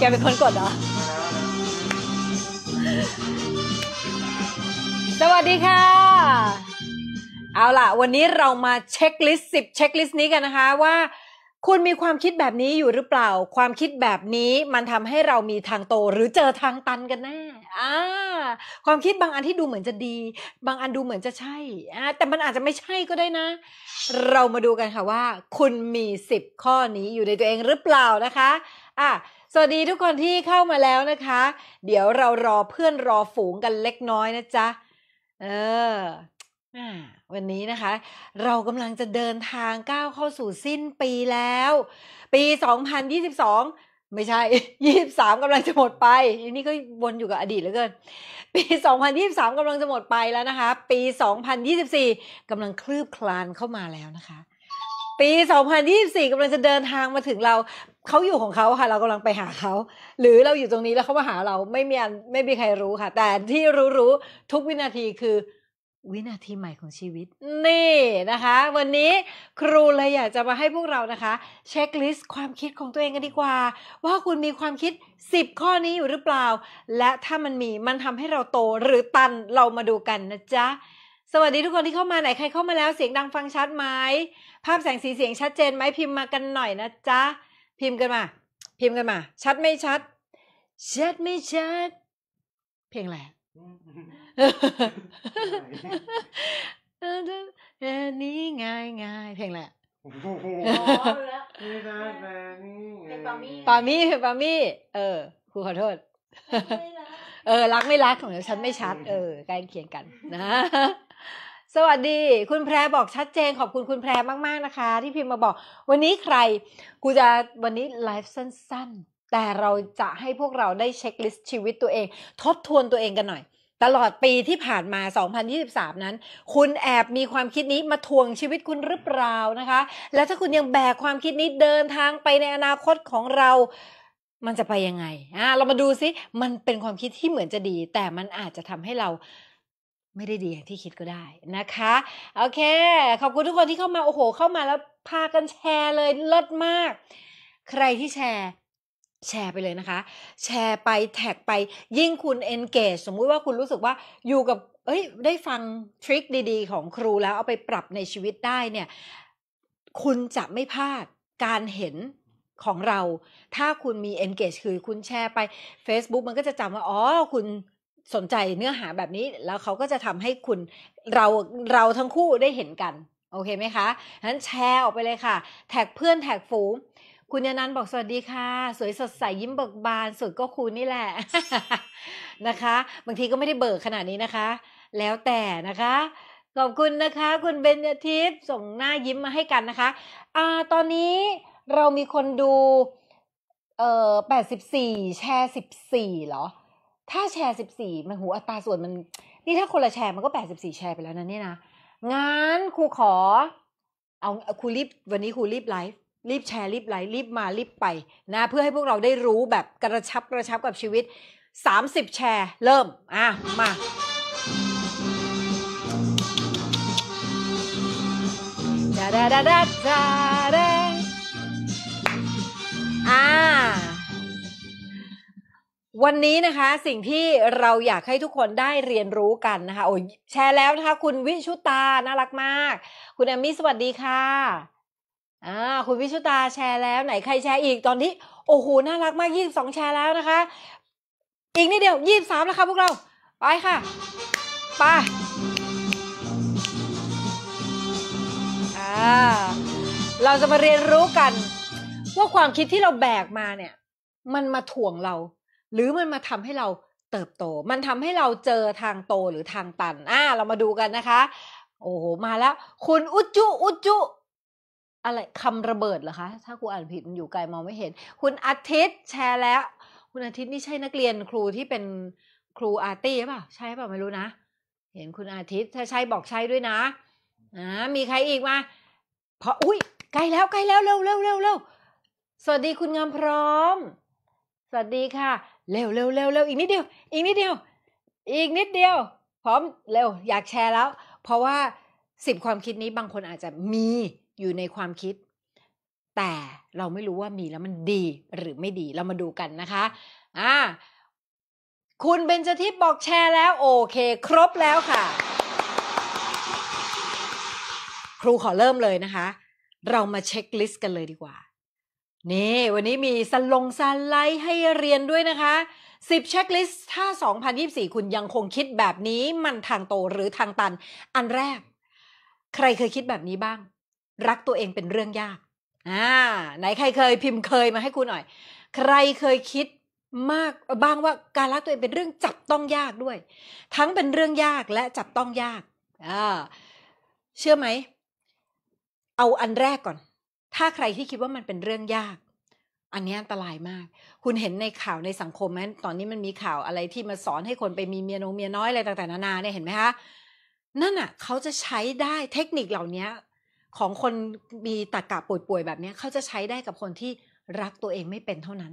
แกเป็นคนกดเหรอ สวัสดีค่ะ เอาล่ะวันนี้เรามาเช็คลิสต์สิบเช็คลิสต์นี้กันนะคะว่า คุณมีความคิดแบบนี้อยู่หรือเปล่า ความคิดแบบนี้มันทำให้เรามีทางโตหรือเจอทางตันกันแน่อ่าความคิดบางอันที่ดูเหมือนจะดี บางอันดูเหมือนจะใช่อ่าแต่มันอาจจะไม่ใช่ก็ได้นะ เรามาดูกันค่ะว่า คุณมีสิบข้อนี้อยู่ในตัวเองหรือเปล่านะคะอ่ะสวัสดีทุกคนที่เข้ามาแล้วนะคะ เดี๋ยวเรารอเพื่อนรอฝูงกันเล็กน้อยนะจ๊ะเออวันนี้นะคะ เรากำลังจะเดินทางก้าวเข้าสู่สิ้นปีแล้ว ปี2022ไม่ใช่23กำลังจะหมดไปอันนี้ก็วนอยู่กับอดีตเหลือเกิน ปี2023กำลังจะหมดไปแล้วนะคะ ปี2024กำลังคลืบคลานเข้ามาแล้วนะคะ ปี2024กำลังจะเดินทางมาถึงเราเขาอยู่ของเขาค่ะเรากำลังไปหาเขา หรือเราอยู่ตรงนี้แล้วเขามาหาเราไม่มีไม่มีใครรู้ค่ะ แต่ที่รู้รู้ทุกวินาทีคือ วินาทีใหม่ของชีวิตนี่นะคะ วันนี้ครูเลยอยากจะมาให้พวกเรานะคะเช็คลิสต์ความคิดของตัวเองกันดีกว่า ว่าคุณมีความคิด10ข้อนี้อยู่หรือเปล่า และถ้ามันมีมันทำให้เราโตหรือตันเรามาดูกันนะจ๊ะสวัสดีทุกคนที่เข้ามาไหนใครเข้ามาแล้วเสียงดังฟังชัดไหมภาพแสงสีเสียงชัดเจนไหมพิมพ์มากันหน่อยนะจ๊ะพิมพ์กันมา พิมพ์กันมา ชัดไม่ชัด ชัดไม่ชัด เพลงอะไรนี่ง่ายง่ายเพลงแหละปามี่ปามี่เออครูขอโทษเออ รักไม่รักของฉันไม่ชัด เออใกล้เคียงกันนะสวัสดี คุณแพรบอกชัดเจนขอบคุณคุณแพรมากๆนะคะ ที่พิมพ์มาบอกวันนี้ใครกูจะวันนี้ไลฟ์สั้น ๆ แต่เราจะให้พวกเราได้เช็คลิสต์ชีวิตตัวเอง ทบทวนตัวเองกันหน่อย ตลอดปีที่ผ่านมา 2023 นั้น คุณแอบมีความคิดนี้มาทวงชีวิตคุณหรือเปล่านะคะ แล้วถ้าคุณยังแบกความคิดนี้เดินทางไปในอนาคตของเรา มันจะไปยังไงอ่าเรามาดูซิมันเป็นความคิดที่เหมือนจะดี แต่มันอาจจะทำให้เราไม่ได้ดีอย่างที่คิดก็ได้นะคะ โอเค ขอบคุณทุกคนที่เข้ามา โอ้โห เข้ามาแล้วพากันแชร์เลยลดมาก ใครที่แชร์แชร์ไปเลยนะคะ แชร์ไปแท็กไป ยิ่งคุณ engage สมมุติว่าคุณรู้สึกว่าอยู่กับ เอ้ย ได้ฟังทริคดี ๆ ของครูแล้วเอาไปปรับในชีวิตได้เนี่ย คุณจะไม่พลาดการเห็นของเรา ถ้าคุณมี engage คือ คุณแชร์ไป Facebook มันก็จะจำว่าอ๋อคุณสนใจเนื้อหาแบบนี้แล้วเขาก็จะทำให้คุณ เราเราทั้งคู่ได้เห็นกัน โอเคไหมคะงนั้นแชร์ออกไปเลยค่ะ แท็กเพื่อนแท็กฝูงคุณยานันบอกสวัสดีค่ะ สวยสดใสยิ้มเบิกบานสุดก็คุณนี่แหละ นะคะ บางทีก็ไม่ได้เบิกขนาดนี้นะคะ แล้วแต่นะคะขอบคุณนะคะ คุณเบญทิพย์ส่งหน้ายิ้มมาให้กันนะคะอ่าตอนนี้เรามีคนดู เอ่อ84แชร์14เหรอถ้าแชร์สิบสี่มันหูอัตราส่วนมัน นี่ถ้าคนละแชร์มันก็แปดสิบสี่แชร์ไปแล้วนะเนี่ยนะงานครูขอ เอาครูรีบ วันนี้ครูรีบไลฟ์ รีบแชร์รีบไลฟ์ รีบมารีบไปนะเพื่อให้พวกเราได้รู้แบบกระชับกระชับกับชีวิตสามสิบแชร์ เริ่ม อ่ะ มาดาดาดาดาดาอ่าวันนี้นะคะสิ่งที่เราอยากให้ทุกคนได้เรียนรู้กันนะคะโอ้ยแชร์แล้วนะคะ คุณวิชุตาน่ารักมาก คุณแอมมี่สวัสดีค่ะอ่าคุณวิชุตาแชร์แล้วไหนใครแชร์อีกตอนนี้ โอ้โหน่ารักมากยี่สิบสองแชร์แล้วนะคะอีกนิดเดียวยี่สิบสามแล้วค่ะพวกเราไปค่ะไปอ่าเราจะมาเรียนรู้กันว่าความคิดที่เราแบกมาเนี่ย มันมาถ่วงเราหรือมันมาทำให้เราเติบโต มันทำให้เราเจอทางโตหรือทางตัน อ่า เรามาดูกันนะคะ โอ้โห มาแล้ว คุณอุจุ อุจุ อะไรคำระเบิดเหรอคะ ถ้าครูอ่านผิดมันอยู่ไกลมองไม่เห็น คุณอาทิตย์แชร์แล้ว คุณอาทิตย์นี่ใช่นักเรียนครูที่เป็นครูอาร์ตี้เปล่า ใช่เปล่าไม่รู้นะ เห็นคุณอาทิตย์ ถ้าใช่บอกใช่ด้วยนะอ่ามีใครอีกมาเพราะอุ้ยไกลแล้วไกลแล้วเร็วเร็วเร็วเร็วสวัสดีคุณงามพร้อม สวัสดีค่ะเร็วเร็วเร็วเร็วอีกนิดเดียว อีกนิดเดียว อีกนิดเดียว พร้อมเร็ว อยากแชร์แล้ว เพราะว่าสิบความคิดนี้บางคนอาจจะมีอยู่ในความคิด แต่เราไม่รู้ว่ามีแล้วมันดีหรือไม่ดีเรามาดูกันนะคะอ่าคุณเบนจทิพย์บอกแชร์แล้ว โอเค ครบแล้วค่ะ ครูขอเริ่มเลยนะคะ เรามาเช็คลิสต์กันเลยดีกว่านี่ วันนี้มีสลงสไลด์ให้เรียนด้วยนะคะ10เช็คลิสต์ถ้า2024 คุณยังคงคิดแบบนี้ มันทางโตหรือทางตัน อันแรก ใครเคยคิดแบบนี้บ้าง รักตัวเองเป็นเรื่องยากอ่าไหนใครเคยพิมพ์เคยมาให้คุณหน่อย ใครเคยคิดมาก บ้างว่า การรักตัวเองเป็นเรื่องจับต้องยากด้วย ทั้งเป็นเรื่องยากและจับต้องยากอ่าเชื่อไหม เอาอันแรกก่อนถ้าใครที่คิดว่ามันเป็นเรื่องยาก อันนี้อันตรายมาก คุณเห็นในข่าวในสังคมไหมตอนนี้มันมีข่าวอะไรที่มาสอนให้คนไปมีเมียน้องเมียน้อยอะไรต่างๆนานาเนี่ยเห็นไหมคะนั่นอ่ะ เขาจะใช้ได้เทคนิคเหล่านี้ของคนมีตะกะป่วยๆแบบนี้เขาจะใช้ได้กับคนที่รักตัวเองไม่เป็นเท่านั้น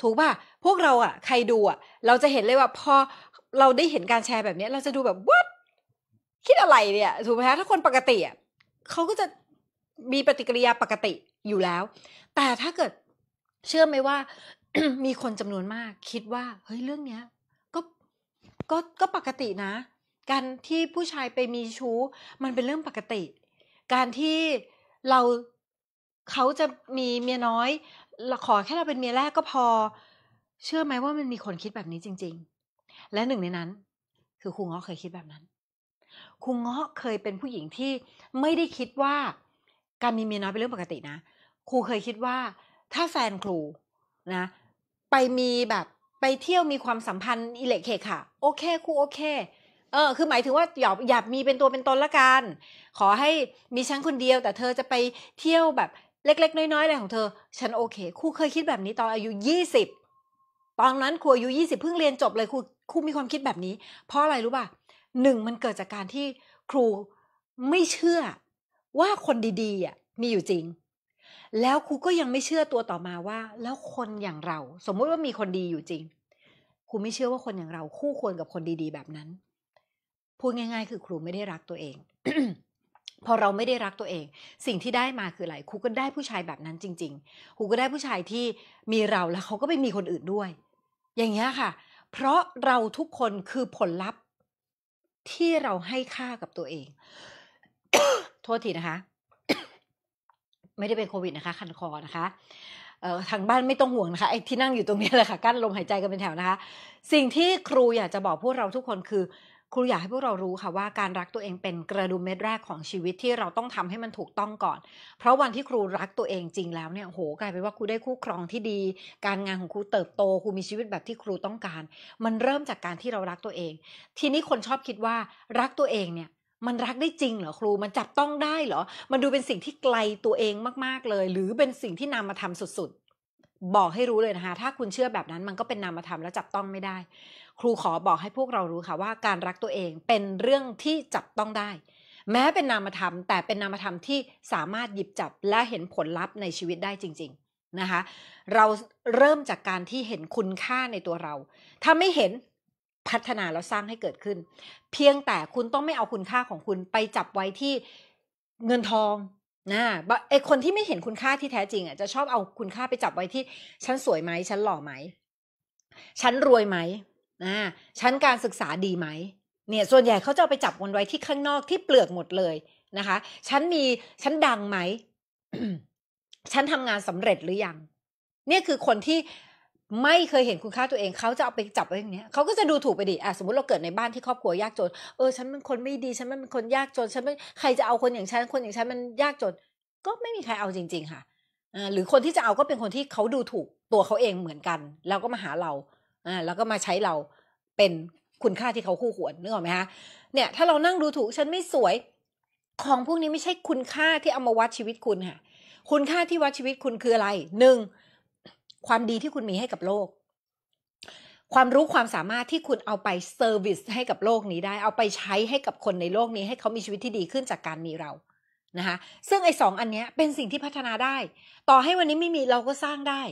ถูกป่ะพวกเราอ่ะ ใครดูอ่ะเราจะเห็นเลยว่าพอเราได้เห็นการแชร์แบบนี้เราจะดูแบบวัดคิดอะไรเนี่ยถูกไหมคะถ้าคนปกติอ่ะเขาก็จะมีปฏิกิริยาปกติอยู่แล้ว แต่ถ้าเกิดเชื่อไหมว่า มีคนจำนวนมาก คิดว่าเฮ้ยเรื่องเนี้ย ก็ก็ก็ปกตินะ การที่ผู้ชายไปมีชู้มันเป็นเรื่องปกติ การที่เราเขาจะมีเมียน้อยขอแค่เราเป็นเมียแรกก็พอ เชื่อไหมว่ามันมีคนคิดแบบนี้จริง ๆ และหนึ่งในนั้นคือครูเงาะเคยคิดแบบนั้นครูเงาะเคยเป็นผู้หญิงที่ไม่ได้คิดว่าการมีเมียน้อยเป็นเรื่องปกตินะ ครูเคยคิดว่า ถ้าแฟนครูนะ ไปมีแบบไปเที่ยวมีความสัมพันธ์อิเล็กเคค่ะ โอเคครูโอเค เออ คือหมายถึงว่า อย่าอย่ามีเป็นตัวเป็นตนละกัน ขอให้มีฉันคนเดียว แต่เธอจะไปเที่ยวแบบเล็ก ๆ น้อยๆอะไรของเธอ ฉันโอเคครูเคยคิดแบบนี้ตอนอายุยี่สิบตอนนั้นครูอายุยี่สิบเพิ่งเรียนจบเลยครูครูมีความคิดแบบนี้ เพราะอะไรรู้ป่ะหนึ่งมันเกิดจากการที่ครูไม่เชื่อว่าคนดี ๆ อ่ะ มีอยู่จริง แล้วครูก็ยังไม่เชื่อตัวต่อมาว่า แล้วคนอย่างเรา สมมุติว่ามีคนดีอยู่จริง ครูไม่เชื่อว่าคนอย่างเรา คู่ควรกับคนดีๆแบบนั้น พูดง่าย ๆ คือครูไม่ได้รักตัวเอง พอเราไม่ได้รักตัวเอง สิ่งที่ได้มาคืออะไรครูก็ได้ผู้ชายแบบนั้นจริง ๆครูก็ได้ผู้ชายที่มีเราแล้วเขาก็ไปมีคนอื่นด้วย อย่างเงี้ยค่ะ เพราะเราทุกคนคือผลลัพธ์ ที่เราให้ค่ากับตัวเองทษทีนะคะ ไม่ได้เป็นโควิดนะคะ คันคอนะคะทางบ้านไม่ต้องห่วงนะคะไอ้ที่นั่งอยู่ตรงนี้แหละค่ะ กั้นลมหายใจกันเป็นแถวนะคะสิ่งที่ครูอยากจะบอกพวกเราทุกคนคือ ครูอยากให้พวกเรารู้ค่ะว่า การรักตัวเองเป็นกระดุมเม็ดแรกของชีวิตที่เราต้องทำให้มันถูกต้องก่อน เพราะวันที่ครูรักตัวเองจริงแล้วเนี่ยโหกลายเป็นว่าครูได้คู่ครองที่ดี การงานของครูเติบโตครูมีชีวิตแบบที่ครูต้องการ มันเริ่มจากการที่เรารักตัวเอง ทีนี้คนชอบคิดว่า รักตัวเองเนี่ยมันรักได้จริงเหรอครูมันจับต้องได้เหรอมันดูเป็นสิ่งที่ไกลตัวเองมากๆเลย หรือเป็นสิ่งที่นำมาทำสุดๆ บอกให้รู้เลยนะคะถ้าคุณเชื่อแบบนั้นมันก็เป็นนามธรรมแล้วจับต้องไม่ได้ ครูขอบอกให้พวกเรารู้ค่ะว่าการรักตัวเองเป็นเรื่องที่จับต้องได้ แม้เป็นนามธรรม แต่เป็นนามธรรมที่สามารถหยิบจับและเห็นผลลัพธ์ในชีวิตได้จริงๆนะคะเราเริ่มจากการที่เห็นคุณค่าในตัวเรา ถ้าไม่เห็นพัฒนาแล้วสร้างให้เกิดขึ้น เพียงแต่คุณต้องไม่เอาคุณค่าของคุณไปจับไว้ที่เงินทอง นะไอคนที่ไม่เห็นคุณค่าที่แท้จริงอ่ะจะชอบเอาคุณค่าไปจับไว้ที่ ฉันสวยไหมฉันหล่อไหม ฉันรวยไหมนะฉันการศึกษาดีไหมเนี่ย ส่วนใหญ่เขาจะไปจับวนไว้ที่ข้างนอกที่เปลือกหมดเลยนะคะ ฉันมีฉันดังไหมฉันทำงานสำเร็จหรือยังเนี่ยคือคนที่ไม่เคยเห็นคุณค่าตัวเองเขาจะเอาไปจับไว้อย่างเนี้ยเขาก็จะดูถูกไปดิอ่ะสมมติเราเกิดในบ้านที่ครอบครัวยากจนเออฉันเป็นคนไม่ดี ฉันเป็นคนยากจน ฉันไม่ใครจะเอาคนอย่างฉันคนอย่างฉันมันยากจน ก็ไม่มีใครเอาจริง ๆ ค่ะอ่าหรือคนที่จะเอาก็เป็นคนที่เขาดูถูกตัวเขาเองเหมือนกันแล้วก็มาหาเราอ่าแล้วก็มาใช้เราเป็นคุณค่าที่เขาคู่ควรนึกออกไหมคะเนี่ยถ้าเรานั่งดูถูก ฉันไม่สวยของพวกนี้ไม่ใช่คุณค่าที่เอามาวัดชีวิตคุณค่ะคุณค่าที่วัดชีวิตคุณคืออะไรหนึ่งความดีที่คุณมีให้กับโลก ความรู้ความสามารถที่คุณเอาไปเซอร์วิสให้กับโลกนี้ได้ เอาไปใช้ให้กับคนในโลกนี้ให้เขามีชีวิตที่ดีขึ้นจากการมีเรา นะคะ ซึ่งไอ้สองอันนี้เป็นสิ่งที่พัฒนาได้ ต่อให้วันนี้ไม่มีเราก็สร้างได้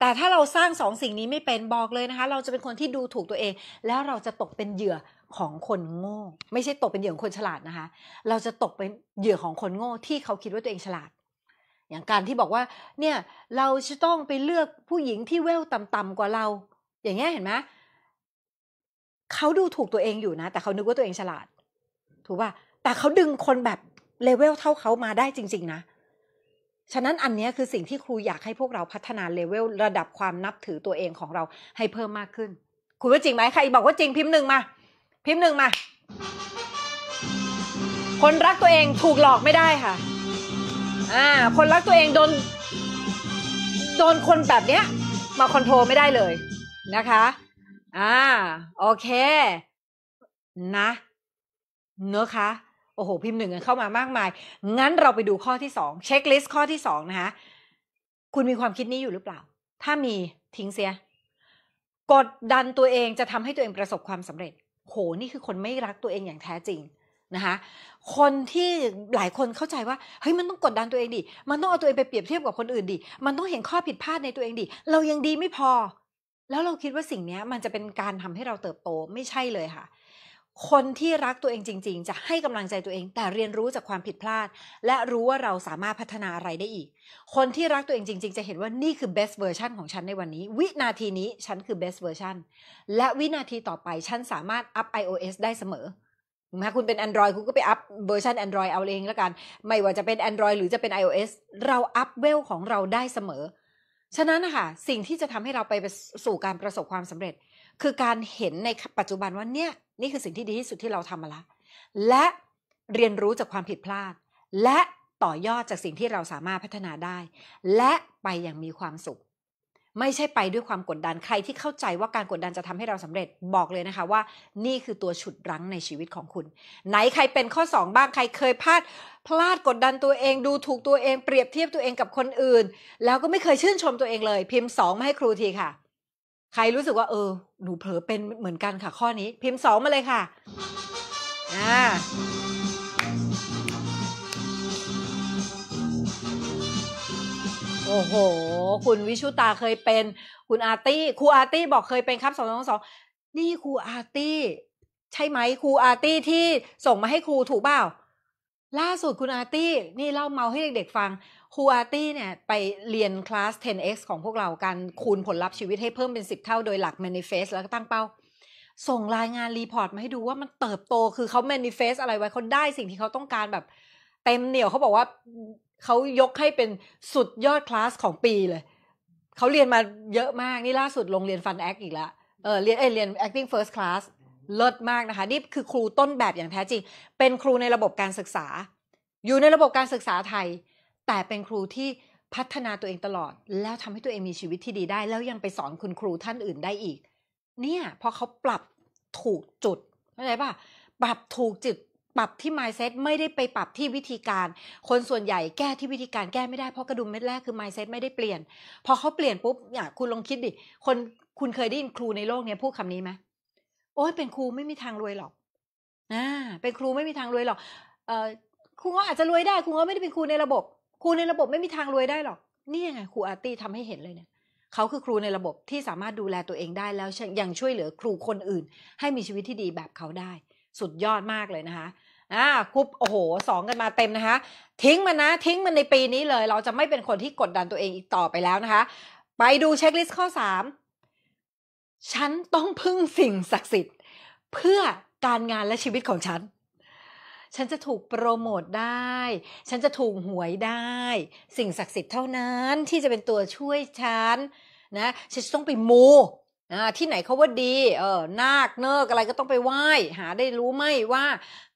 แต่ถ้าเราสร้างสองสิ่งนี้ไม่เป็นบอกเลยนะคะ เราจะเป็นคนที่ดูถูกตัวเอง แล้วเราจะตกเป็นเหยื่อของคนโง่ ไม่ใช่ตกเป็นเหยื่อของคนฉลาดนะคะ เราจะตกเป็นเหยื่อของคนโง่ที่เขาคิดว่าตัวเองฉลาดอย่างการที่บอกว่า เนี่ย เราจะต้องไปเลือกผู้หญิงที่เวลต่ำๆกว่าเรา อย่างเงี้ยเห็นไหมเขาดูถูกตัวเองอยู่นะ แต่เขานึกว่าตัวเองฉลาด ถูกป่ะแต่เขาดึงคนแบบเลเวลเท่าเขามาได้จริงๆนะ ฉะนั้นอันนี้คือสิ่งที่ครูอยากให้พวกเราพัฒนาเลเวล ระดับความนับถือตัวเองของเราให้เพิ่มมากขึ้นคุณว่าจริงไหมใคร บอกว่าจริงพิมพ์หนึ่งมาพิมพ์หนึ่งมา คนรักตัวเองถูกหลอกไม่ได้ค่ะอ่า คนรักตัวเองโดนโดนคนแบบเนี้ย มาคอนโทรลไม่ได้เลยนะคะ อ่า โอเค นะ เนอะคะ โอ้โห พิมพ์หนึ่งงินเข้ามามากมาย งั้นเราไปดูข้อที่สอง เช็คลิสต์ข้อที่สองนะคะ คุณมีความคิดนี้อยู่หรือเปล่า ถ้ามีทิ้งเสีย กดดันตัวเองจะทำให้ตัวเองประสบความสำเร็จ โห นี่คือคนไม่รักตัวเองอย่างแท้จริงนะคะคนที่หลายคนเข้าใจว่าเฮ้ยมันต้องกดดันตัวเองดิมันต้องเอาตัวเองไปเปรียบเทียบกับคนอื่นดิมันต้องเห็นข้อผิดพลาดในตัวเองดิเรายังดีไม่พอ แล้วเราคิดว่าสิ่งนี้ มันจะเป็นการทำให้เราเติบโต ไม่ใช่เลยค่ะ คนที่รักตัวเองจริง ๆ จะให้กำลังใจตัวเอง แต่เรียนรู้จากความผิดพลาด และรู้ว่าเราสามารถพัฒนาอะไรได้อีก คนที่รักตัวเองจริงๆจะเห็นว่านี่คือ best version ของฉันในวันนี้วินาทีนี้ฉันคือ best version และวินาทีต่อไปฉันสามารถ up iOS ได้เสมอนะคุณเป็น Android คุณก็ไปอัพเวอร์ชัน Android เอาเองแล้วกัน ไม่ว่าจะเป็น Android หรือจะเป็น iOS เราอัพเวลของเราได้เสมอฉะนั้นนะคะสิ่งที่จะทำให้เราไปสู่การประสบความสำเร็จ คือการเห็นในปัจจุบันว่าเนี่ยนี่คือสิ่งที่ดีที่สุดที่เราทำมาละ และเรียนรู้จากความผิดพลาด และต่อยอดจากสิ่งที่เราสามารถพัฒนาได้ และไปอย่างมีความสุขไม่ใช่ไปด้วยความกดดันใครที่เข้าใจว่าการกดดันจะทำให้เราสำเร็จบอกเลยนะคะ ว่า นี่คือตัวฉุดรั้งในชีวิตของคุณ ไหนใครเป็นข้อ 2 บ้างใครเคยพลาด พลาดกดดันตัวเอง ดูถูกตัวเองเปรียบเทียบตัวเองกับคนอื่น แล้วก็ไม่เคยชื่นชมตัวเองเลย พิมพ์2มาให้ครูทีค่ะ ใครรู้สึกว่าเออหนูเผลอเป็นเหมือนกันค่ะข้อนี้ พิมพ์2มาเลยค่ะอ่าโอ้โห คุณวิชุตาเคยเป็นคุณอาตี้ครูอาตี้บอกเคยเป็นครับสองสองสองนี่ครูอาตี้ใช่ไหมครูอาตี้ที่ส่งมาให้ครูถูกเปล่า ล่าสุดคุณอาตี้ นี่เล่าเมาให้เด็กๆฟังครูอาตี้เนี่ย ไปเรียนคลาส 10x ของพวกเราการคูณผลลัพธ์ชีวิตให้เพิ่มเป็น10เท่าโดยหลัก manifest แล้วก็ตั้งเป้าส่งรายงานรีพอร์ตมาให้ดูว่ามันเติบโตคือเขา manifest อะไรไว้เขาได้สิ่งที่เขาต้องการแบบเต็มเหนี่ยวเขาบอกว่าเขายกให้เป็นสุดยอดคลาสของปีเลย เขาเรียนมาเยอะมาก นี่ล่าสุดโรงเรียนฟันแอคอีกแล้ว เออเรียน เอเรียน acting first class เลิศมากนะคะ นี่คือครูต้นแบบอย่างแท้จริง เป็นครูในระบบการศึกษา อยู่ในระบบการศึกษาไทย แต่เป็นครูที่พัฒนาตัวเองตลอด แล้วทำให้ตัวเองมีชีวิตที่ดีได้ แล้วยังไปสอนคุณครูท่านอื่นได้อีก เนี่ยพอเขาปรับถูกจุดเข้าใจป่ะ ปรับถูกจุดปรับที่ mindset ไม่ได้ไปปรับที่วิธีการ คนส่วนใหญ่แก้ที่วิธีการแก้ไม่ได้เพราะกระดุมเม็ดแรกคือ mindset ไม่ได้เปลี่ยนพอเขาเปลี่ยนปุ๊บเนี่ยคุณลองคิดดิคนคุณเคยได้ยินครูในโลกเนี้ยพูดคำนี้ไหมโอ้ยเป็นครูไม่มีทางรวยหรอกอ่าเป็นครูไม่มีทางรวยหรอก เออครูก็อาจจะรวยได้ ครูก็ไม่ได้เป็นครูในระบบครูในระบบไม่มีทางรวยได้หรอกนี่ยังไง ครูอาร์ตี้ทำให้เห็นเลยเนี่ยเขาคือครูในระบบที่สามารถดูแลตัวเองได้ แล้วยังช่วยเหลือครูคนอื่น ให้มีชีวิตที่ดีแบบเขาได้ สุดยอดมากเลยนะคะอ่าคุบโอ้โหสองกันมาเต็มนะคะ ทิ้งมันนะทิ้งมันในปีนี้เลย เราจะไม่เป็นคนที่กดดันตัวเองอีกต่อไปแล้วนะคะไปดูเช็คลิสต์ข้อ3ฉันต้องพึ่งสิ่งศักดิ์สิทธิ์ เพื่อการงานและชีวิตของฉัน ฉันจะถูกโปรโมทได้ ฉันจะถูกหวยได้ สิ่งศักดิ์สิทธิ์เท่านั้น ที่จะเป็นตัวช่วยฉันนะฉันต้องไปมูที่ไหนเขาว่าดี เออนาคเนรกอะไรก็ต้องไปไหว้หาได้รู้ไหมว่า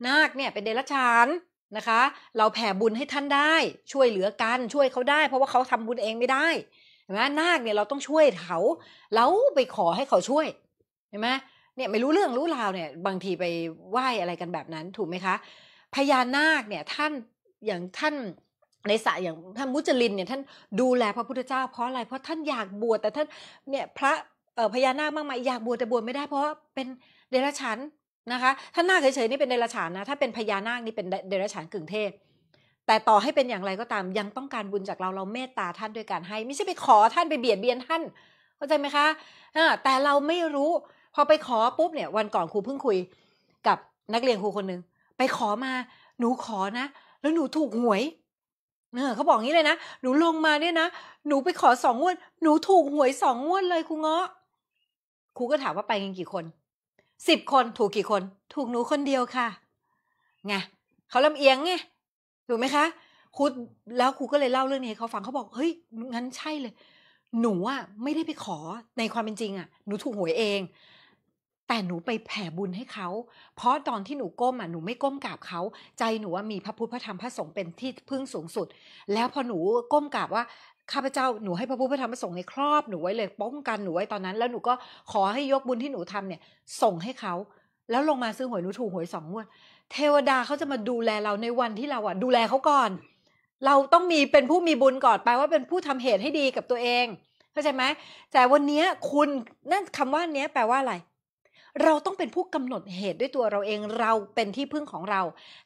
นาคเนี่ยเป็นเดรัจฉานนะคะ เราแผ่บุญให้ท่านได้ ช่วยเหลือกัน ช่วยเขาได้เพราะว่าเขาทำบุญเองไม่ได้เห็นไหมนาคเนี่ยเราต้องช่วยเขาแล้วไปขอให้เขาช่วยเห็นไหมเนี่ยไม่รู้เรื่องรู้ราวเนี่ยบางทีไปไหว้อะไรกันแบบนั้นถูกไหมคะ พญานาคเนี่ยท่านอย่างท่าน ในสระอย่างท่านมุจลินเนี่ยท่านดูแลพระพุทธเจ้าเพราะอะไรเพราะท่านอยากบวชแต่ท่านเนี่ยพระพญานาคมากมายอยากบวชแต่บวชไม่ได้เพราะเป็นเดรัจฉานนะคะถ้านาคเฉยๆนี่เป็นเดรัจฉานนะ ถ้าเป็นพญานาคนี่เป็นเดรัจฉานกึ่งเทพแต่ต่อให้เป็นอย่างไรก็ตาม ยังต้องการบุญจากเราเราเมตตาท่านด้วยการให้ไม่ใช่ไปขอท่านไปเบียดเบียนท่านเข้าใจไหมคะแต่เราไม่รู้ พอไปขอปุ๊บเนี่ยวันก่อนครูเพิ่งคุย กับนักเรียนครูคนหนึ่งไปขอมา หนูขอนะแล้วหนูถูกหวยเนี่ยเขาบอกงี้เลยนะ หนูลงมาเนี่ยนะหนูไปขอสองงวดหนูถูกหวยสองงวดเลยครูเงาะครูก็ถามว่าไปกันกี่คน สิบคนถูกกี่คน ถูกหนูคนเดียวค่ะ ไงเขาลำเอียงไง ถูกไหมคะ ครูแล้วครูก็เลยเล่าเรื่องนี้ให้เขาฟังเขาบอกเฮ้ยงั้นใช่เลย หนูอ่ะไม่ได้ไปขอในความเป็นจริง อ่ะ หนูถูกหวยเอง แต่หนูไปแผ่บุญให้เขา เพราะตอนที่หนูก้มอ่ะหนูไม่ก้มกราบเขา ใจหนูว่ามีพระพุทธพระธรรมพระสงฆ์เป็นที่พึ่งสูงสุด แล้วพอหนูก้มกราบว่าข้าพเจ้าหนูให้พระพุทธพระธรรมพระสง์ในครอบหนูไว้เลยป้องกันหนูไว้ตอนนั้นแล้วหนูก็ขอให้ยกบุญที่หนูทำเนี่ย ส่งให้เขา แล้วลงมาซื้อหวยหนูถูกหวยสองงวดเทวดาเขาจะมาดูแลเราในวันที่เราอ่ะ ดูแลเขาก่อน เราต้องมีเป็นผู้มีบุญก่อนแปลว่าเป็นผู้ทำเหตุให้ดีกับตัวเองเข้าใจไหมแต่วันนี้คุณนั่นคำว่าเนี้ยแปลว่าอะไรเราต้องเป็นผู้กำหนดเหตุด้วยตัวเราเอง เราเป็นที่พึ่งของเรา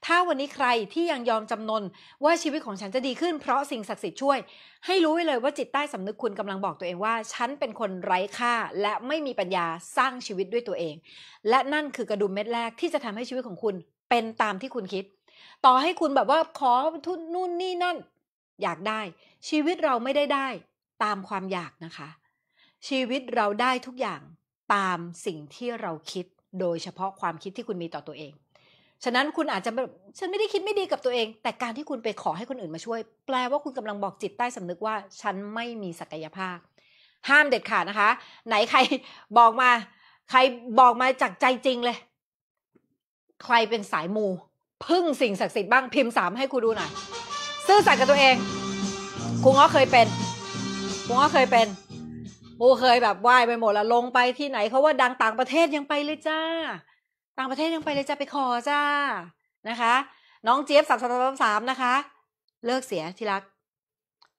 ถ้าวันนี้ใครที่ยังยอมจำนนว่าชีวิตของฉันจะดีขึ้นเพราะสิ่งศักดิ์สิทธิ์ช่วย ให้รู้ไว้เลยว่าจิตใต้สำนึกคุณกำลังบอกตัวเองว่า ฉันเป็นคนไร้ค่าและไม่มีปัญญาสร้างชีวิตด้วยตัวเอง และนั่นคือกระดุมเม็ดแรกที่จะทำให้ชีวิตของคุณเป็นตามที่คุณคิด ต่อให้คุณแบบว่าขอทุนนู่นนี่นั่น อยากได้ ชีวิตเราไม่ได้ได้ตามความอยากนะคะ ชีวิตเราได้ทุกอย่างตามสิ่งที่เราคิดโดยเฉพาะความคิดที่คุณมีต่อตัวเอง ฉะนั้นคุณอาจจะฉันไม่ได้คิดไม่ดีกับตัวเอง แต่การที่คุณไปขอให้คนอื่นมาช่วย แปลว่าคุณกำลังบอกจิตใต้สำนึกว่า ฉันไม่มีศักยภาพ ห้ามเด็ดขาดนะคะ ไหนใครบอกมา ใครบอกมาจากใจจริงเลย ใครเป็นสายมู พึ่งสิ่งศักดิ์สิทธิ์บ้างพิมพ์สามให้ครูดูหน่อย ซื่อสัตย์กับตัวเอง ครูง้อเคยเป็นครูง้อเคยเป็นโูเคยแบบไหว้ไปหมดแล้วลงไปที่ไหน เขาว่าดังต่างประเทศยังไปเลยจ้าต่างประเทศยังไปเลยจ้าไปขอจ้านะคะ น้องเจี๊ยบสามสามสามนะคะ เลิกเสียที่รัก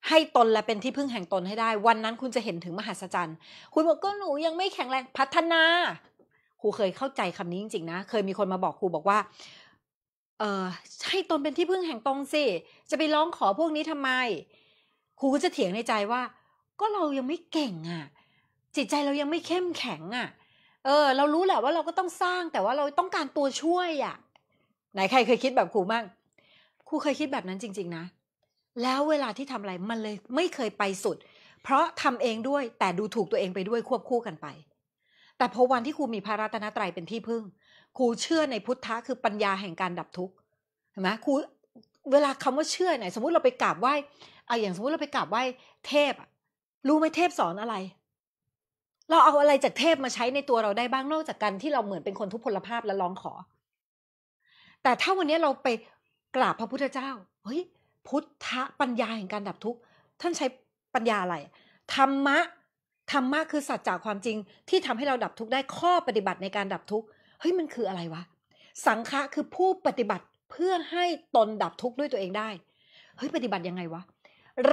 ให้ตนและเป็นที่พึ่งแห่งตนให้ได้ วันนั้นคุณจะเห็นถึงมหัศจรรย์ คุณบอกก็หนูยังไม่แข็งแรงพัฒนา ครูเคยเข้าใจคำนี้จริงๆนะ เคยมีคนมาบอก ครูบอกว่า เออให้ตนเป็นที่พึ่งแห่งตนสิจะไปร้องขอพวกนี้ทำไม ครูก็จะเถียงในใจว่าก็เรายังไม่เก่งอ่ะ จิตใจเรายังไม่เข้มแข็งอ่ะเออ เรารู้แหละว่าเราก็ต้องสร้างแต่ว่าเราต้องการตัวช่วยอ่ะไหนใครเคยคิดแบบครูบ้างครูเคยคิดแบบนั้นจริง ๆนะ แล้วเวลาที่ทำอะไร มันเลยไม่เคยไปสุด เพราะทำเองด้วยแต่ดูถูกตัวเองไปด้วยควบคู่กันไป แต่พอวันที่ครูมีพระรัตนตรัยเป็นที่พึ่ง ครูเชื่อในพุทธะคือปัญญาแห่งการดับทุกข์เห็นไหมครูเวลาคำว่าเชื่อไหน สมมติเราไปกราบไหว้เอาอย่างสมมติเราไปกราบไหว้เทพอะรู้ไหมเทพสอนอะไร เราเอาอะไรจากเทพมาใช้ในตัวเราได้บ้างนอกจากการที่เราเหมือนเป็นคนทุพพลภาพและร้องขอ แต่ถ้าวันนี้เราไปกราบพระพุทธเจ้า เฮ้ยพุทธปัญญาแห่งการดับทุกข์ท่านใช้ปัญญาอะไรธรรมะธรรมะคือสัจจะความจริง ที่ทำให้เราดับทุกข์ได้ข้อปฏิบัติในการดับทุกข์เฮ้ยมันคืออะไรวะสังฆะคือผู้ปฏิบัติเพื่อให้ตนดับทุกข์ด้วยตัวเองได้เฮ้ยปฏิบัติยังไงวะ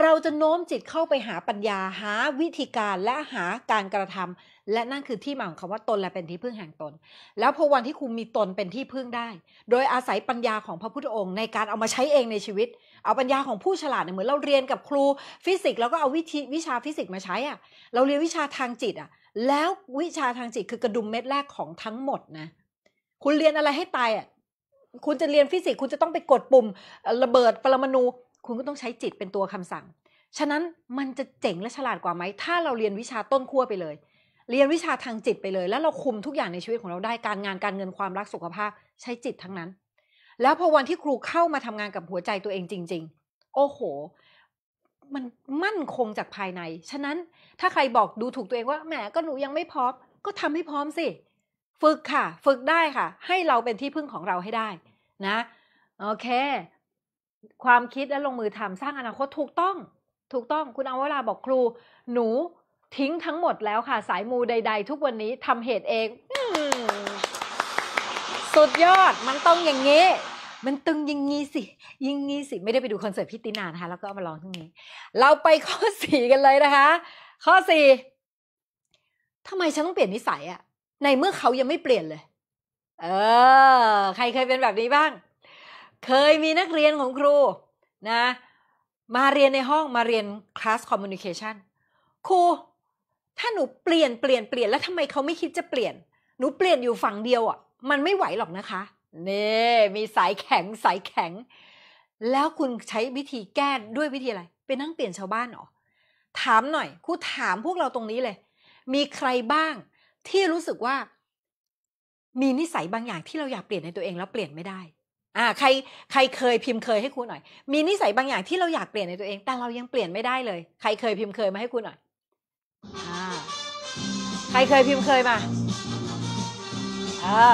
เราจะโน้มจิตเข้าไปหาปัญญาหาวิธีการและหาการกระทำและนั่นคือที่มาของคำว่าตน และเป็นที่พึ่งแห่งตน แล้วพอวันที่คุณมีตนเป็นที่พึ่งได้ โดยอาศัยปัญญาของพระพุทธองค์ในการเอามาใช้เองในชีวิต เอาปัญญาของผู้ฉลาด เหมือนเราเรียนกับครูฟิสิกส์แล้วก็เอาวิธีวิชาฟิสิกส์มาใช้อ่ะ เราเรียนวิชาทางจิตอ่ะ แล้ววิชาทางจิตคือกระดุมเม็ดแรกของทั้งหมดนะ คุณเรียนอะไรให้ตายอ่ะคุณจะเรียนฟิสิกส์คุณจะต้องไปกดปุ่มระเบิดปรมาณูคุณก็ต้องใช้จิตเป็นตัวคำสั่ง ฉะนั้นมันจะเจ๋งและฉลาดกว่าไหม ถ้าเราเรียนวิชาต้นขั้วไปเลย เรียนวิชาทางจิตไปเลย แล้วเราคุมทุกอย่างในชีวิตของเราได้ การงานการเงินความรักสุขภาพ ใช้จิตทั้งนั้น แล้วพอวันที่ครูเข้ามาทำงานกับหัวใจตัวเองจริง ๆ โอ้โห มันมั่นคงจากภายใน ฉะนั้น ถ้าใครบอกดูถูกตัวเองว่า แหม ก็หนูยังไม่พร้อมก็ทำให้พร้อมสิ ฝึกค่ะ ฝึกได้ค่ะ ให้เราเป็นที่พึ่งของเราให้ได้นะ โอเคความคิดและลงมือทำสร้างอนาคตถูกต้อง ถูกต้อง คุณเอาเวลาบอกครู หนูทิ้งทั้งหมดแล้วค่ะสายมูใด ๆ ทุกวันนี้ทำเหตุเองสุดยอดมันต้องอย่างนี้ มันตึงยิงงี้สิยิงงี้สิไม่ได้ไปดูคอนเสิร์ตพิตินานะคะแล้วก็มาลองั้งนี้ เราไปข้อสี่กันเลยนะคะ ข้อสี่ทำไมฉันต้องเปลี่ยนนิสัยอะในเมื่อเขายังไม่เปลี่ยนเลย เออ ใครเคยเป็นแบบนี้บ้างเคยมีนักเรียนของครู นะ มาเรียนในห้องมาเรียนคลาสคอมมูนิเคชันครู ถ้าหนูเปลี่ยนเปลี่ยนเปลี่ยนแล้วทำไมเขาไม่คิดจะเปลี่ยนหนูเปลี่ยนอยู่ฝั่งเดียวอะ่ะ มันไม่ไหวหรอกนะคะเน่มีสายแข็งสายแข็ง แล้วคุณใช้วิธีแก้ด้วยวิธีอะไรไปนั่งเปลี่ยนชาวบ้านหรอถามหน่อยครูถามพวกเราตรงนี้เลย มีใครบ้างที่รู้สึกว่า มีนิสัยบางอย่างที่เราอยากเปลี่ยนในตัวเองแล้วเปลี่ยนไม่ได้อ่าใคร ใครเคยพิมพ์เคยให้ครูหน่อย มีนิสัยบางอย่างที่เราอยากเปลี่ยนในตัวเอง แต่เรายังเปลี่ยนไม่ได้เลย ใครเคยพิมพ์เคยมาให้ครูหน่อยอ่าใครเคยพิมพ์เคยมาอ่า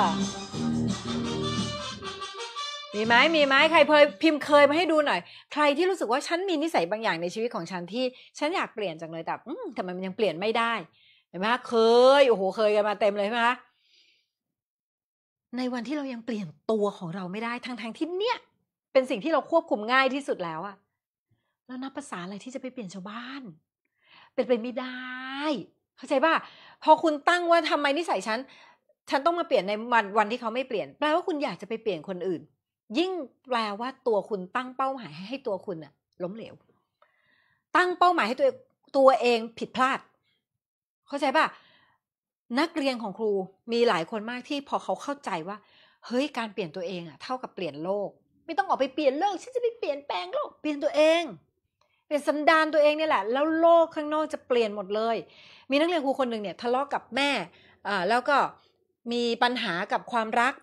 มีไหมมีไหมใครเคยพิมพ์เคยมาให้ดูหน่อย ใครที่รู้สึกว่าฉันมีนิสัยบางอย่างในชีวิตของฉันที่ฉันอยากเปลี่ยนจังเลยแต่ทำไมมันยังเปลี่ยนไม่ได้เห็นไหมเคยโอ้โหเคยกันมาเต็มเลยใช่ไหมคะในวันที่เรายังเปลี่ยนตัวของเราไม่ได้ทั้งๆทที่เนี่ย เป็นสิ่งที่เราควบคุมง่ายที่สุดแล้วอะแล้วนับภาษาอะไรที่จะไปเปลี่ยนชาวบ้าน เป็นไปไม่ได้ เข้าใจป่ะพอคุณตั้งว่าทำไมนิสัยฉัน ฉันต้องมาเปลี่ยนในวันวันที่เขาไม่เปลี่ยน แปลว่าคุณอยากจะไปเปลี่ยนคนอื่น ยิ่งแปลว่าตัวคุณตั้งเป้าหมายให้ตัวคุณอะล้มเหลวตั้งเป้าหมายให้ตัวตัวเองผิดพลาด เข้าใจป่ะนักเรียนของครูมีหลายคนมากที่พอเขาเข้าใจว่า เฮ้ยการเปลี่ยนตัวเองอะเท่ากับเปลี่ยนโลก ไม่ต้องออกไปเปลี่ยนโลกฉันจะไปเปลี่ยนแปลงโลก เปลี่ยนตัวเอง เปลี่ยนสันดานตัวเองเนี่ยแหละแล้วโลกข้างนอกจะเปลี่ยนหมดเลย มีนักเรียนครูคนหนึ่งเนี่ยทะเลาะกับแม่อ่าแล้วก็มีปัญหากับความรัก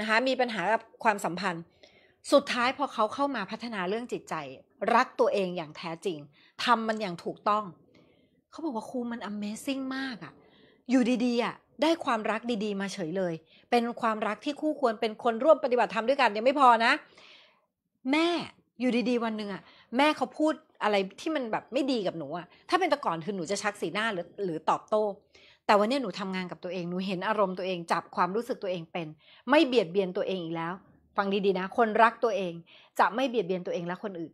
นะคะ มีปัญหากับความสัมพันธ์ สุดท้ายพอเขาเข้ามาพัฒนาเรื่องจิตใจ รักตัวเองอย่างแท้จริง ทำมันอย่างถูกต้อง เขาบอกว่าครูมัน Amazing มากอะ่ะอยู่ดีๆอ่ะได้ความรักดีๆมาเฉยเลย เป็นความรักที่คู่ควรเป็นคนร่วมปฏิบัติธรรมด้วยกันยังไม่พอนะ แม่อยู่ดีๆวันหนึ่งอ่ะ แม่เขาพูดอะไรที่มันแบบไม่ดีกับหนูอ่ะถ้าเป็นแต่ก่อนคือหนูจะชักสีหน้าหรือหรือตอบโต้แต่วันนี้หนูทำงานกับตัวเองหนูเห็นอารมณ์ตัวเองจับความรู้สึกตัวเองเป็น ไม่เบียดเบียนตัวเองอีกแล้ว ฟังดีๆ นะ คนรักตัวเอง จะไม่เบียดเบียนตัวเองและคนอื่น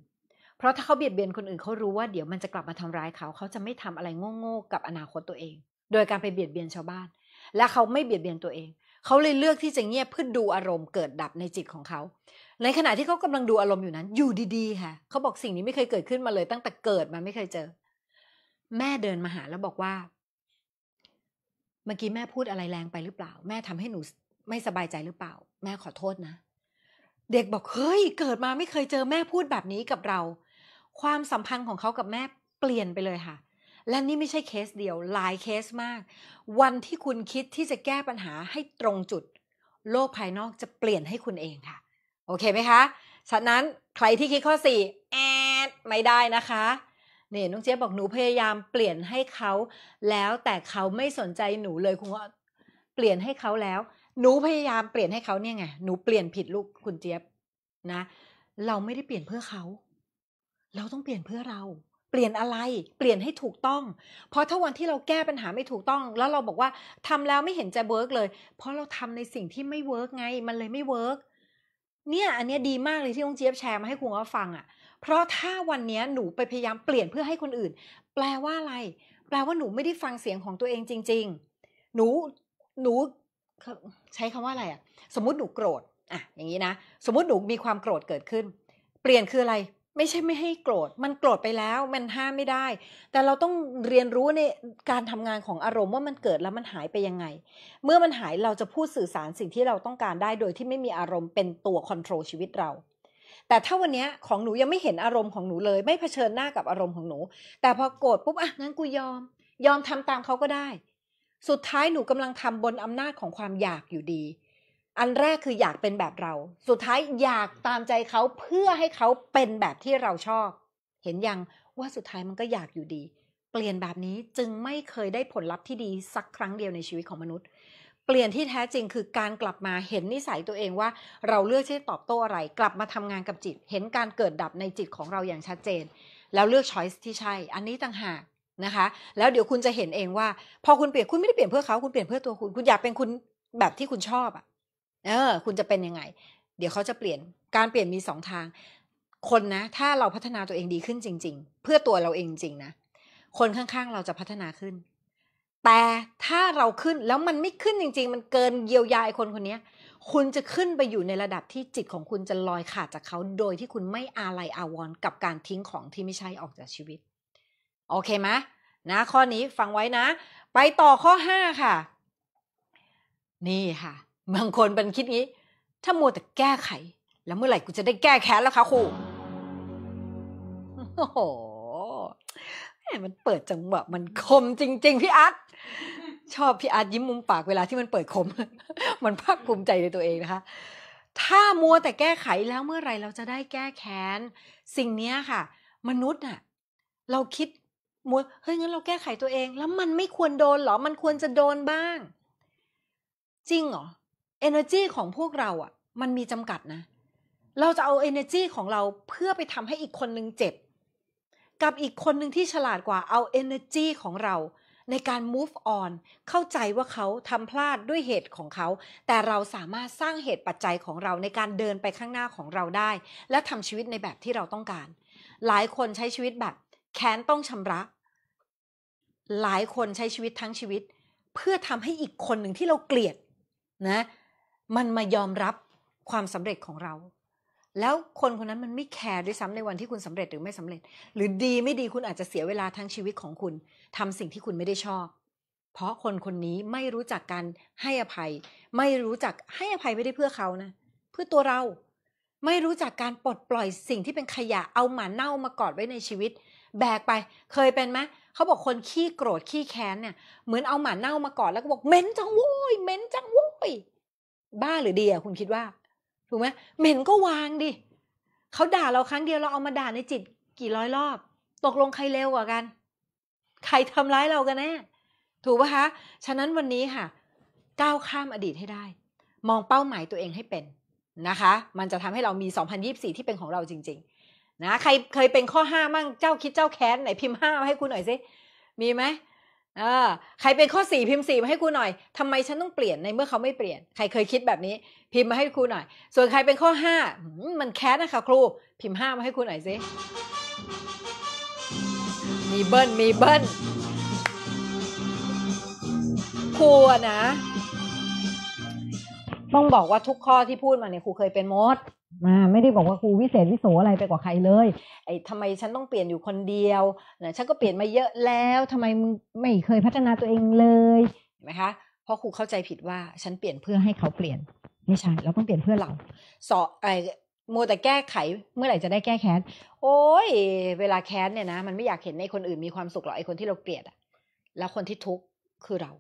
เพราะถ้าเขาเบียดเบียนคนอื่นเขารู้ว่า เดี๋ยวมันจะกลับมาทำร้ายเขาเขาจะไม่ทำอะไรโง่ๆกับอนาคตตัวเองโดยการไปเบียดเบียนชาวบ้าน และเขาไม่เบียดเบียนตัวเอง เขาเลยเลือกที่จะเงียบเพื่อดูอารมณ์เกิดดับในจิตของเขา ในขณะที่เขากำลังดูอารมณ์อยู่นั้น อยู่ดีๆ ค่ะ เขาบอกสิ่งนี้ไม่เคยเกิดขึ้นมาเลย ตั้งแต่เกิดมาไม่เคยเจอ แม่เดินมาหา แล้วบอกว่า เมื่อกี้แม่พูดอะไรแรงไปหรือเปล่า แม่ทำให้หนูไม่สบายใจหรือเปล่า แม่ขอโทษนะ เด็กบอกเฮ้ย เกิดมาไม่เคยเจอแม่พูดแบบนี้กับเรา ความสัมพันธ์ของเขากับแม่เปลี่ยนไปเลยค่ะเและนี่ไม่ใช่เคสเดียวหลายเคสมาก วันที่คุณคิดที่จะแก้ปัญหาให้ตรงจุด โลกภายนอกจะเปลี่ยนให้คุณเองค่ะ โอเคไหมคะฉะนั้นใครที่คิดข้อ4แอดไม่ได้นะคะนี่น้องเจ๊บอกหนูพยายามเปลี่ยนให้เขาแล้วแต่เขาไม่สนใจหนูเลยคุณก็เปลี่ยนให้เขาแล้วหนูพยายามเปลี่ยนให้เขาเนี่ยไงหนูเปลี่ยนผิดลูกคุณเจี๊ยบนะ เราไม่ได้เปลี่ยนเพื่อเขา เราต้องเปลี่ยนเพื่อเราเปลี่ยนอะไรเปลี่ยนให้ถูกต้อง เพราะถ้าวันที่เราแก้ปัญหาไม่ถูกต้อง แล้วเราบอกว่าทำแล้วไม่เห็นจะเวิร์กเลย เพราะเราทำในสิ่งที่ไม่เวิร์กไงมันเลยไม่เวิร์กเนี่ยอันนี้ดีมากเลยที่้องเจี๊ยบแชร์มาให้คุณว่าฟังอะ่ะ เพราะถ้าวันนี้หนูไปพยายามเปลี่ยนเพื่อให้คนอื่น แปลว่าอะไร แปลว่าหนูไม่ได้ฟังเสียงของตัวเองจริง ๆ หนูหนู ใช้คำว่าอะไรอะ่ะสมมติหนูโกรธอ่ะอย่างนี้นะสมมติหนูมีความโกรธเกิดขึ้น เปลี่ยนคืออะไรไม่ใช่ไม่ให้โกรธ มันโกรธไปแล้วมันห้ามไม่ได้ แต่เราต้องเรียนรู้ในการทำงานของอารมณ์ว่ามันเกิดแล้วมันหายไปยังไง เมื่อมันหายเราจะพูดสื่อสารสิ่งที่เราต้องการได้ โดยที่ไม่มีอารมณ์เป็นตัวควบคุมชีวิตเรา แต่ถ้าวันนี้ของหนูยังไม่เห็นอารมณ์ของหนูเลยไม่เผชิญหน้ากับอารมณ์ของหนู แต่พอโกรธปุ๊บอ่ะงั้นกูยอม ยอมทำตามเขาก็ได้ สุดท้ายหนูกำลังทำบนอำนาจของความอยากอยู่ดีอันแรกคืออยากเป็นแบบเรา สุดท้ายอยากตามใจเขาเพื่อให้เขาเป็นแบบที่เราชอบ เห็นยังว่าสุดท้ายมันก็อยากอยู่ดี เปลี่ยนแบบนี้จึงไม่เคยได้ผลลัพธ์ที่ดีสักครั้งเดียวในชีวิตของมนุษย์ เปลี่ยนที่แท้จริงคือการกลับมาเห็นนิสัยตัวเองว่า เราเลือกที่จะตอบโต้อะไร กลับมาทำงานกับจิต เห็นการเกิดดับในจิตของเราอย่างชัดเจน แล้วเลือกช้อยส์ที่ใช่ อันนี้ต่างหากนะคะ แล้วเดี๋ยวคุณจะเห็นเองว่าพอคุณเปลี่ยนคุณไม่ได้เปลี่ยนเพื่อเขาคุณเปลี่ยนเพื่อตัวคุณ คุณอยากเป็นคุณแบบที่คุณชอบอะเออคุณจะเป็นยังไง เดี๋ยวเขาจะเปลี่ยนการเปลี่ยนมีสองทาง คนนะ ถ้าเราพัฒนาตัวเองดีขึ้นจริง ๆ เพื่อตัวเราเองจริงนะคนข้างๆเราจะพัฒนาขึ้น แต่ถ้าเราขึ้นแล้วมันไม่ขึ้นจริง ๆ มันเกินเยียวยาไอ้คนคนนี้คุณจะขึ้นไปอยู่ในระดับที่จิตของคุณจะลอยขาดจากเขาโดยที่คุณไม่อาลัยอาวรณ์กับการทิ้งของที่ไม่ใช่ออกจากชีวิต โอเคไหมนะข้อนี้ฟังไว้นะ ไปต่อข้อ5ค่ะ นี่ค่ะบางคนเป็นคิดงี้ ถ้ามัวแต่แก้ไข แล้วเมื่อไหร่กูจะได้แก้แค้นแล้วคะครู โอ้โหมันเปิดจังหวะมันคมจริง ๆ พี่อาร์ตชอบพี่อาร์ตยิ้มมุมปากเวลาที่มันเปิดคม มันภาคภูมิใจในตัวเองนะคะ ถ้ามัวแต่แก้ไขแล้วเมื่อไหร่เราจะได้แก้แค้น สิ่งนี้ค่ะ มนุษย์น่ะ เราคิดมัว เฮ้ยงั้นเราแก้ไขตัวเอง แล้วมันไม่ควรโดนหรอ มันควรจะโดนบ้าง จริงเหรอ energy ของพวกเราอะ่ะ มันมีจำกัดนะ เราจะเอา energy ของเราเพื่อไปทำให้อีกคนนึงเจ็บ กับอีกคนหนึ่งที่ฉลาดกว่าเอา energy ของเรา ในการ move on เข้าใจว่าเขาทำพลาดด้วยเหตุของเขา แต่เราสามารถสร้างเหตุปัจจัยของเราในการเดินไปข้างหน้าของเราได้ และทำชีวิตในแบบที่เราต้องการ หลายคนใช้ชีวิตแบบแค้นต้องชำระ หลายคนใช้ชีวิตทั้งชีวิต เพื่อทำให้อีกคนหนึ่งที่เราเกลียด นะมันมายอมรับความสำเร็จของเรา แล้วคนคนนั้นมันไม่แคร์ด้วยซ้ำในวันที่คุณสำเร็จหรือไม่สำเร็จ หรือดีไม่ดีคุณอาจจะเสียเวลาทั้งชีวิตของคุณ ทำสิ่งที่คุณไม่ได้ชอบ เพราะคนคนนี้ไม่รู้จักการให้อภัย ไม่รู้จักให้อภัยไม่ได้เพื่อเขานะ เพื่อตัวเรา ไม่รู้จักการปลดปล่อยสิ่งที่เป็นขยะ เอาหมาเน่ามากอดไว้ในชีวิต แบกไป เคยเป็นไหมเขาบอกคนขี้โกรธขี้แค้นเนี่ย เหมือนเอาหมาเน่ามากอดแล้วก็บอกเหม็นจังโว้ยเหม็นจังโว้ยบ้าหรือดีอะคุณคิดว่า ถูกไหมเหม็นก็วางดิเขาด่าเราครั้งเดียวเราเอามาด่าในจิตกี่ร้อยรอบ ตกลงใครเร็วกว่ากัน ใครทำร้ายเรากันแน่ ถูกปะคะ ฉะนั้นวันนี้ค่ะ ก้าวข้ามอดีตให้ได้ มองเป้าหมายตัวเองให้เป็นนะคะ มันจะทำให้เรามี 2024 ที่เป็นของเราจริง ๆนะใครเคยเป็นข้อห้ามั่งเจ้าคิดเจ้าแค้นไหนพิมพ์ห้า ให้คุณหน่อยสิมีไหมเออใครเป็นข้อสี่พิมพ์สี่มาให้ครูหน่อยทำไมฉันต้องเปลี่ยน ในเมื่อเขาไม่เปลี่ยน ใครเคยคิดแบบนี้ พิมพ์มาให้ครูหน่อย ส่วนใครเป็นข้อห้ามันแคสนะคะครูพิมพ์ห้ามาให้ครูหน่อย สิ มีเบิ้ลมีเบิ้ลครูนะต้องบอกว่าทุกข้อที่พูดมาเนี่ยครูเคยเป็นมดมาไม่ได้บอกว่าครูวิเศษวิโสอะไรไปกว่าใครเลย ไอ้ทำไมฉันต้องเปลี่ยนอยู่คนเดียวนะฉันก็เปลี่ยนมาเยอะแล้วทำไมมึงไม่เคยพัฒนาตัวเองเลยเห็นไหมคะเพราะครูเข้าใจผิดว่าฉันเปลี่ยนเพื่อให้เขาเปลี่ยน ไม่ใช่ เราต้องเปลี่ยนเพื่อเรา สอไอ้มัวแต่แก้ไขเมื่อไหร่จะได้แก้แค้นโอ้ยเวลาแค้นเนี่ยนะ มันไม่อยากเห็นในคนอื่นมีความสุขหรอกไอ้คนที่เราเกลียดอะแล้วคนที่ทุกข์คือเรา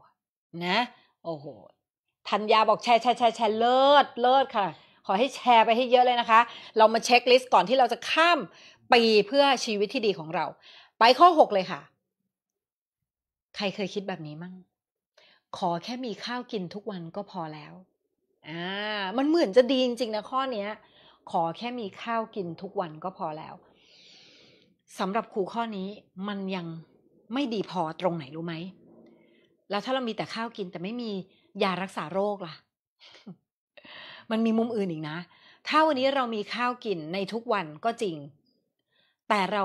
นะโอ้โหธัญญาบอกแชร์แชร์แชร์แชร์เลิศเลิศค่ะ ขอให้แชร์ไปให้เยอะเลยนะคะ เรามาเช็คลิสต์ก่อนที่เราจะข้ามปีเพื่อชีวิตที่ดีของเรา ไปข้อหกเลยค่ะ ใครเคยคิดแบบนี้มั่งขอแค่มีข้าวกินทุกวันก็พอแล้ว อ่า มันเหมือนจะดีจริงๆนะข้อเนี้ย ขอแค่มีข้าวกินทุกวันก็พอแล้วสำหรับครูข้อนี้ มันยังไม่ดีพอตรงไหนรู้ไหมแล้วถ้าเรามีแต่ข้าวกินแต่ไม่มียารักษาโรคล่ะ มันมีมุมอื่นอีกนะ ถ้าวันนี้เรามีข้าวกินในทุกวันก็จริง แต่เรา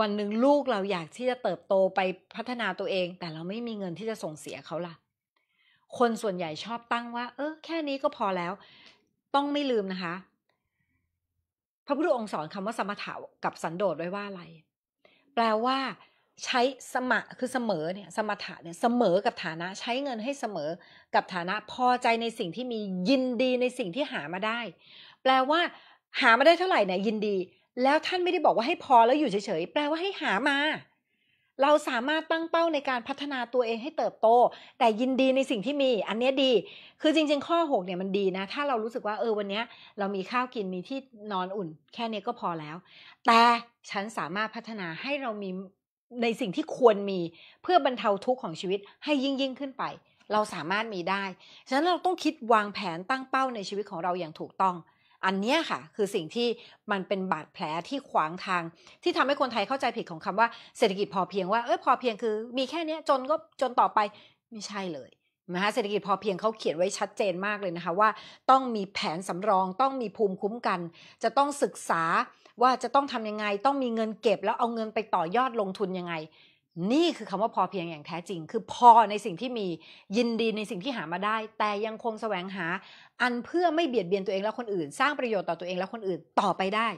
วันหนึ่งลูกเราอยากที่จะเติบโตไปพัฒนาตัวเอง แต่เราไม่มีเงินที่จะส่งเสียเขาล่ะ คนส่วนใหญ่ชอบตั้งว่า เออแค่นี้ก็พอแล้ว ต้องไม่ลืมนะคะ พระพุทธองค์สอนคำว่าสมถะกับสันโดษไว้ว่าอะไร แปลว่าใช้สมะคือเสมอเนี่ยสมถะเนี่ยเสมอกับฐานะใช้เงินให้เสมอ กับฐานะพอใจในสิ่งที่มียินดีในสิ่งที่หามาได้ แปลว่า หามาได้เท่าไหร่เนี่ยยินดี แล้วท่านไม่ได้บอกว่าให้พอแล้วอยู่เฉยๆแปลว่าให้หามา เราสามารถตั้งเป้าในการพัฒนาตัวเองให้เติบโต แต่ยินดีในสิ่งที่มี อันนี้ดีคือจริง ๆ ข้อ6เนี่ยมันดีนะ ถ้าเรารู้สึกว่าเออวันนี้เรามีข้าวกินมีที่นอนอุ่น แค่นี้ก็พอแล้ว แต่ฉันสามารถพัฒนาให้เรามีในสิ่งที่ควรมีเพื่อบรรเทาทุกข์ของชีวิตให้ยิ่งยิ่งขึ้นไป เราสามารถมีได้ฉะนั้นเราต้องคิดวางแผนตั้งเป้าในชีวิตของเราอย่างถูกต้อง อันนี้ค่ะ คือสิ่งที่มันเป็นบาดแผลที่ขวางทาง ที่ทำให้คนไทยเข้าใจผิดของคำว่าเศรษฐกิจพอเพียงว่าเออพอเพียงคือ มีแค่นี้จนก็จนต่อไปไม่ใช่เลยนะคะเศรษฐกิจพอเพียงเขาเขียนไว้ชัดเจนมากเลยนะคะ ว่าต้องมีแผนสำรอง ต้องมีภูมิคุ้มกัน จะต้องศึกษาว่าจะต้องทำยังไงต้องมีเงินเก็บ แล้วเอาเงินไปต่อยอดลงทุนยังไง นี่คือคำว่าพอเพียงอย่างแท้จริง คือพอในสิ่งที่มียินดีในสิ่งที่หามาได้ แต่ยังคงแสวงหา อันเพื่อไม่เบียดเบียนตัวเองและคนอื่นสร้างประโยชน์ต่อตัวเองและคนอื่นต่อไปได้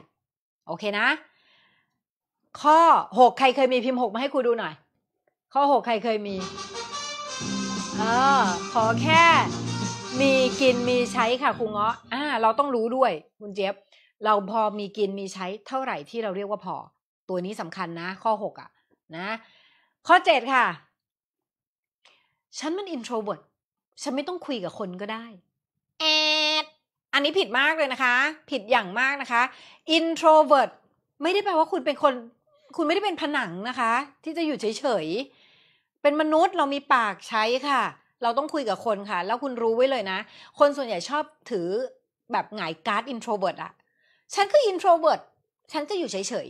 โอเคนะ ข้อ6ใครเคยมีพิมพ์6มาให้ครูดูหน่อย ข้อ6ใครเคยมีเออขอแค่ มีกินมีใช้ค่ะครูเงาะอ่า เราต้องรู้ด้วย คุณเจี๊ยบเราพอมีกินมีใช้เท่าไหร่ที่เราเรียกว่าพอ ตัวนี้สำคัญนะ ข้อหกอ่ะ นะ ข้อเจ็ดค่ะ ฉันมันอินโทรเวิร์ดฉันไม่ต้องคุยกับคนก็ได้แอดอันนี้ผิดมากเลยนะคะ ผิดอย่างมากนะคะอินโทรเวิร์ตไม่ได้แปลว่าคุณเป็นคน คุณไม่ได้เป็นผนังนะคะ ที่จะอยู่เฉย ๆ เป็นมนุษย์เรามีปากใช้ค่ะ เราต้องคุยกับคนค่ะแล้วคุณรู้ไว้เลยนะ คนส่วนใหญ่ชอบถือแบบหงายการ์ดอินโทรเวิร์ตอะฉันคืออินโทรเวิร์ต ฉันจะอยู่เฉย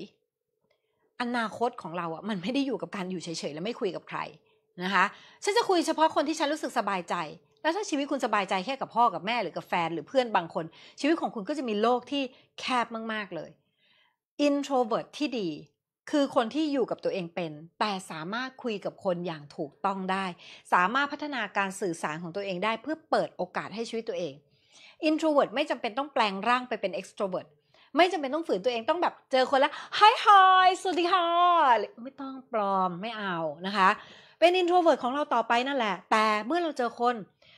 ๆอนาคตของเราอ่ะมันไม่ได้อยู่กับการอยู่เฉยๆและไม่คุยกับใครนะคะ ฉันจะคุยเฉพาะคนที่ฉันรู้สึกสบายใจ แล้วถ้าชีวิตคุณสบายใจแค่กับพ่อกับแม่หรือกับแฟน หรือเพื่อนบางคน ชีวิตของคุณก็จะมีโลกที่แคบมากๆเลย อินโทรเวิร์ตที่ดีคือคนที่อยู่กับตัวเองเป็น แต่สามารถคุยกับคนอย่างถูกต้องได้ สามารถพัฒนาการสื่อสารของตัวเองได้ เพื่อเปิดโอกาสให้ชีวิตตัวเอง introvert ไม่จำเป็นต้องแปลงร่างไปเป็น extrovert ไม่จำเป็นต้องฝืนตัวเองต้องแบบเจอคนแล้วไฮไฮสวัสดีค่ะไม่ต้องปลอมไม่เอานะคะ เป็นอินโทรเวิร์ตของเราต่อไปนั่นแหละ แต่เมื่อเราเจอคน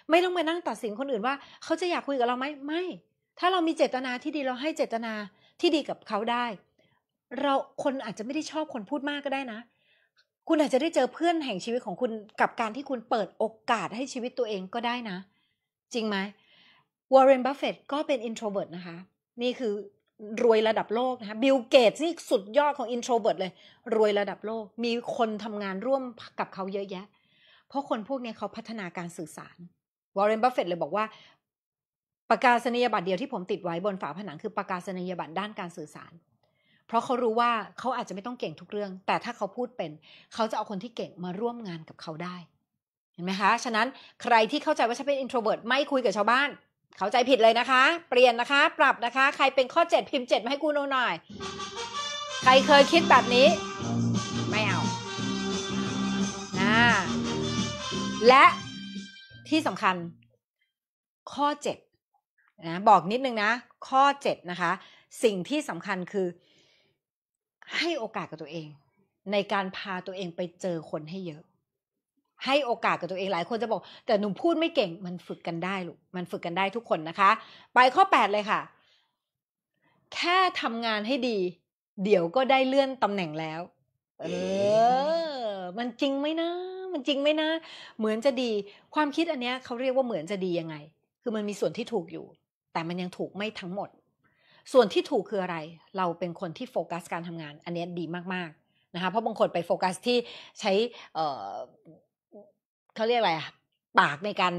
ไม่ต้องไปนั่งตัดสินคนอื่นว่าเขาจะอยากคุยกับเราไหมไม่ ถ้าเรามีเจตนาที่ดีเราให้เจตนาที่ดีกับเขาได้ เราคนอาจจะไม่ได้ชอบคนพูดมากก็ได้นะ คุณอาจจะได้เจอเพื่อนแห่งชีวิตของคุณกับการที่คุณเปิดโอกาสให้ชีวิตตัวเองก็ได้นะ จริงไหมวอร์เรนบัฟเฟตก็เป็นอินโทรเวิร์ตนะคะ นี่คือรวยระดับโลก นะคะบิลเกตนี่สุดยอดของอินโทรเบิร์ตเลย รวยระดับโลก มีคนทำงานร่วมกับเขาเยอะแยะ เพราะคนพวกนี้เขาพัฒนาการสื่อสารวอร์เรนบัฟเฟตเลยบอกว่า ประกาศนียบัตรเดียวที่ผมติดไว้บนฝาผนังคือประกาศนียบัตรด้านการสื่อสาร เพราะเขารู้ว่าเขาอาจจะไม่ต้องเก่งทุกเรื่อง แต่ถ้าเขาพูดเป็น เขาจะเอาคนที่เก่งมาร่วมงานกับเขาได้เห็นไหมคะฉะนั้นใครที่เข้าใจว่าฉันเป็นอินโทรเวิร์ตไม่คุยกับชาวบ้านเข้าใจผิดเลยนะคะ เปลี่ยนนะคะ ปรับนะคะ ใครเป็นข้อ 7 พิมพ์7มาให้กูดูหน่อย ใครเคยคิดแบบนี้ไม่เอานะและที่สำคัญข้อ7นะบอกนิดนึงนะ ข้อ 7 นะคะ สิ่งที่สำคัญคือให้โอกาสกับตัวเอง ในการพาตัวเองไปเจอคนให้เยอะให้โอกาสกับตัวเองหลายคนจะบอกแต่หนุ่มพูดไม่เก่ง มันฝึกกันได้ลูกมันฝึกกันได้ทุกคนนะคะไปข้อ8เลยค่ะ แค่ทำงานให้ดีเดี๋ยวก็ได้เลื่อนตำแหน่งแล้ว เออมันจริงไหมนะ มันจริงไหมนะ เหมือนจะดี ความคิดอันเนี้ยเขาเรียกว่าเหมือนจะดียังไง คือมันมีส่วนที่ถูกอยู่ แต่มันยังถูกไม่ทั้งหมด ส่วนที่ถูกคืออะไร เราเป็นคนที่โฟกัสการทำงาน อันเนี้ยดีมาก ๆนะคะ เพราะบางคนไปโฟกัสที่ใช้อเขาเรียกอะไรอะปากในการ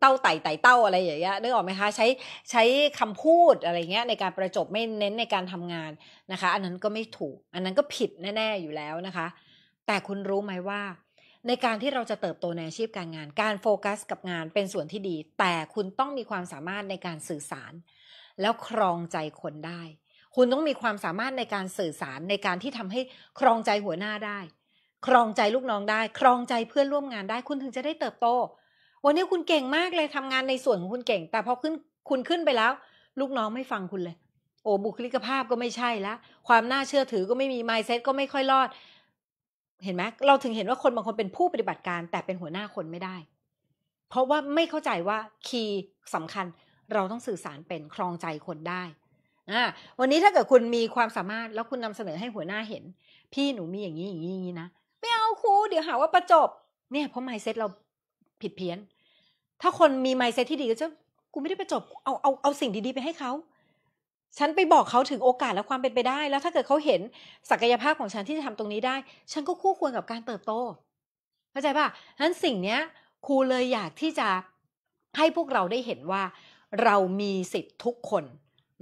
เต้าไต่ไต่เต้าอะไรอย่างเงี้ยนึกออกไหมคะใช้ใช้คำพูดอะไรเงี้ยในการประจบไม่เน้นในการทำงานนะคะ อันนั้นก็ไม่ถูก อันนั้นก็ผิดแน่ ๆอยู่แล้วนะคะ แต่คุณรู้ไหมว่า ในการที่เราจะเติบโตในอาชีพการงาน การโฟกัสกับงานเป็นส่วนที่ดี แต่คุณต้องมีความสามารถในการสื่อสาร แล้วครองใจคนได้ คุณต้องมีความสามารถในการสื่อสารในการที่ทำให้ครองใจหัวหน้าได้ครองใจลูกน้องได้ ครองใจเพื่อนร่วมงานได้คุณถึงจะได้เติบโต วันนี้คุณเก่งมากเลยทำงานในส่วนของคุณเก่ง แต่พอขึ้นคุณขึ้นไปแล้ว ลูกน้องไม่ฟังคุณเลย โอ้บุคลิกภาพก็ไม่ใช่ละ ความน่าเชื่อถือก็ไม่มีไมเซ็ตก็ไม่ค่อยรอด เห็นไหมเราถึงเห็นว่าคนบางคนเป็นผู้ปฏิบัติการแต่เป็นหัวหน้าคนไม่ได้ เพราะว่าไม่เข้าใจว่าคีย์สำคัญ เราต้องสื่อสารเป็นครองใจคนได้อ่าวันนี้ถ้าเกิดคุณมีความสามารถแล้วคุณนำเสนอให้หัวหน้าเห็น พี่หนูมีอย่างนี้อย่างนี้อย่างนี้นะไม่เอาครูเดี๋ยวหาว่าประจบเนี่ย เพราะไมเซ็ตเราผิดเพี้ยนถ้าคนมีไมเซ็ตที่ดีก็จะกูไม่ได้ประจบเอาเอาเอาสิ่งดีๆไปให้เขา ฉันไปบอกเขาถึงโอกาสและความเป็นไปได้ แล้วถ้าเกิดเขาเห็นศักยภาพของฉันที่จะทำตรงนี้ได้ ฉันก็คู่ควรกับการเติบโตเข้าใจป่ะฉะนั้นสิ่งเนี้ยครูเลยอยากที่จะให้พวกเราได้เห็นว่าเรามีสิทธิ์ทุกคน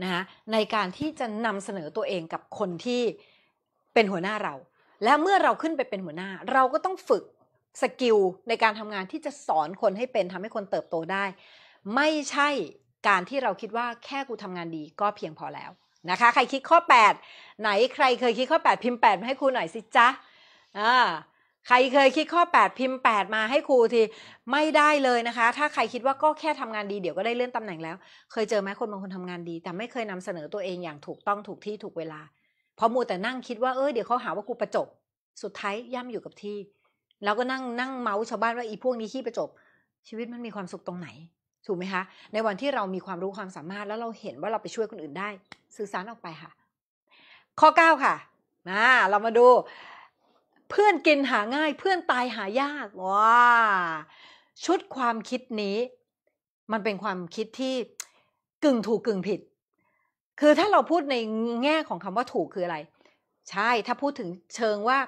นะคะในการที่จะนำเสนอตัวเองกับคนที่เป็นหัวหน้าเราและเมื่อเราขึ้นไปเป็นหัวหน้าเราก็ต้องฝึกสกิลในการทำงานที่จะสอนคนให้เป็นทำให้คนเติบโตได้ ไม่ใช่การที่เราคิดว่าแค่กูทำงานดีก็เพียงพอแล้วนะคะ ใครคิดข้อ8ไหนใครเคยคิดข้อ 8 พิมพ์8มาให้ครูหน่อยสิจ๊ะอ่าใครเคยคิดข้อ8พิมพ์ 8 มาให้ครูทีไม่ได้เลยนะคะ ถ้าใครคิดว่าก็แค่ทำงานดีเดี๋ยวก็ได้เลื่อนตำแหน่งแล้ว เคยเจอไหมคนบางคนทำงานดี แต่ไม่เคยนำเสนอตัวเองอย่างถูกต้องถูกที่ถูกเวลาพอมัวแต่นั่งคิดว่าเออเดี๋ยวเขาหาว่ากูประจบ สุดท้ายย่ำอยู่กับที่เราก็นั่งนั่งเมาส์ชาวบ้านว่าอีพวกนี้ขี้ประจบ ชีวิตมันมีความสุขตรงไหนถูกไหมคะ ในวันที่เรามีความรู้ความสามารถแล้วเราเห็นว่าเราไปช่วยคนอื่นได้สื่อสารออกไปค่ะ ข้อ 9 ค่ะมาเรามาดู เพื่อนกินหาง่าย เพื่อนตายหายากว้าชุดความคิดนี้ มันเป็นความคิดที่กึ่งถูกกึ่งผิดคือถ้าเราพูดในแง่ของคำว่าถูกคืออะไร ใช่ ถ้าพูดถึงเชิงว่า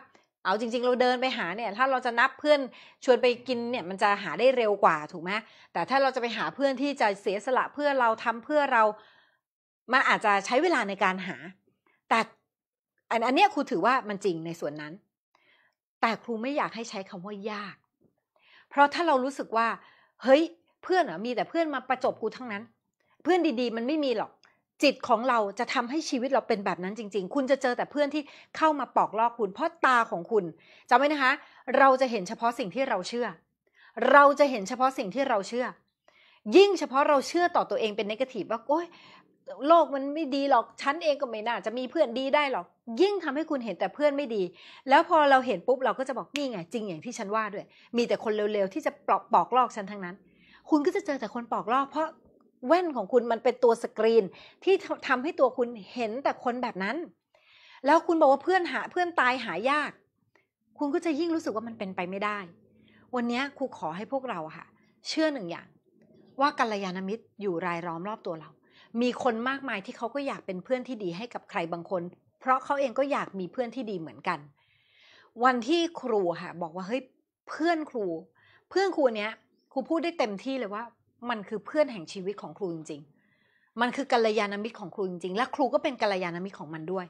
เอาจริง ๆ เราเดินไปหาเนี่ย ถ้าเราจะนับเพื่อนชวนไปกินเนี่ยมันจะหาได้เร็วกว่าถูกไหมแต่ถ้าเราจะไปหาเพื่อนที่จะเสียสละเพื่อเราทำเพื่อเรามันอาจจะใช้เวลาในการหา แต่อันอันเนี้ยครูถือว่ามันจริงในส่วนนั้น แต่ครูไม่อยากให้ใช้คำว่ายาก เพราะถ้าเรารู้สึกว่าเฮ้ย เพื่อนอ่ะอมีแต่เพื่อนมาประจบกูทั้งนั้น เพื่อนดี ๆ มันไม่มีหรอกจิตของเราจะทำให้ชีวิตเราเป็นแบบนั้นจริงๆ คุณจะเจอแต่เพื่อนที่เข้ามาปอกลอกคุณ เพราะตาของคุณจำไว้นะคะ เราจะเห็นเฉพาะสิ่งที่เราเชื่อ เราจะเห็นเฉพาะสิ่งที่เราเชื่อ ยิ่งเฉพาะเราเชื่อต่อตัวเองเป็นนกาทีฟว่าโอ๊ย โลกมันไม่ดีหรอก ฉันเองก็ไม่น่า จะมีเพื่อนดีได้หรอก ยิ่งทำให้คุณเห็นแต่เพื่อนไม่ดี แล้วพอเราเห็นปุ๊บเราก็จะบอกนี่ไงจริงอย่างที่ฉันว่าด้วย มีแต่คนเร็วๆที่จะปลอกปอกลอกฉันทั้งนั้น คุณก็จะเจอแต่คนปลอกลอกเพราะแว่นของคุณมันเป็นตัวสกรีนที่ทำให้ตัวคุณเห็นแต่คนแบบนั้น แล้วคุณบอกว่าเพื่อนหา เพื่อนตายหายาก คุณก็จะยิ่งรู้สึกว่ามันเป็นไปไม่ได้ วันนี้ครูขอให้พวกเราค่ะ เชื่อหนึ่งอย่าง ว่ากัลยาณมิตรอยู่รายล้อมรอบตัวเรา มีคนมากมายที่เขาก็อยากเป็นเพื่อนที่ดีให้กับใครบางคน เพราะเขาเองก็อยากมีเพื่อนที่ดีเหมือนกัน วันที่ครูค่ะบอกว่าเฮ้ยเพื่อนครู เพื่อนครูเนี้ยครูพูดได้เต็มที่เลยว่ามันคือเพื่อนแห่งชีวิตของครูจริงๆ มันคือกัลยาณมิตรของครูจริงๆ และครูก็เป็นกัลยาณมิตรของมันด้วย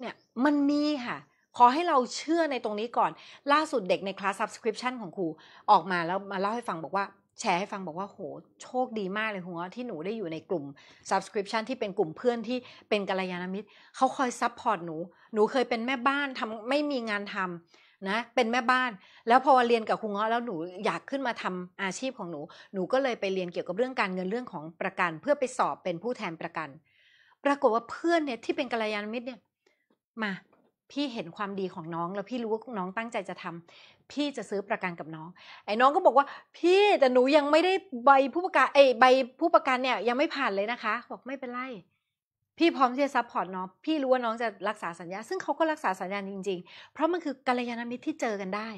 เนี่ย มันมีค่ะ ขอให้เราเชื่อในตรงนี้ก่อน ล่าสุดเด็กในคลาส subscription ของครูออกมาแล้วมาเล่าให้ฟังบอกว่า แชร์ให้ฟังบอกว่าโหโชคดีมากเลยหัวที่หนูได้อยู่ในกลุ่ม subscription ที่เป็นกลุ่มเพื่อนที่เป็นกัลยาณมิตร เขาคอยซัพพอร์ตหนู หนูเคยเป็นแม่บ้านทำ ไม่มีงานทำนะเป็นแม่บ้านแล้วพอเรียนกับครูเงาะแล้วหนูอยากขึ้นมาทำอาชีพของหนู หนูก็เลยไปเรียนเกี่ยวกับเรื่องการเงินเรื่องของประกันเพื่อไปสอบเป็นผู้แทนประกัน ปรากฏว่าเพื่อนเนี่ย ที่เป็นกัลยาณมิตรเนี่ยมาพี่เห็นความดีของน้องแล้วพี่รู้ว่าน้องตั้งใจจะทำ พี่จะซื้อประกันกับน้อง ไอ้น้องก็บอกว่าพี่แต่หนูยังไม่ได้ใบผู้ประกันไอ้ใบผู้ประกันเนี่ยยังไม่ผ่านเลยนะคะบอกไม่เป็นไรพี่พร้อมที่จะซัพพอร์ตน้องพี่รู้ว่าน้องจะรักษาสัญญา ซึ่งเขาก็รักษาสัญญาจริงๆ เพราะมันคือกัลยาณมิตรที่เจอกันได้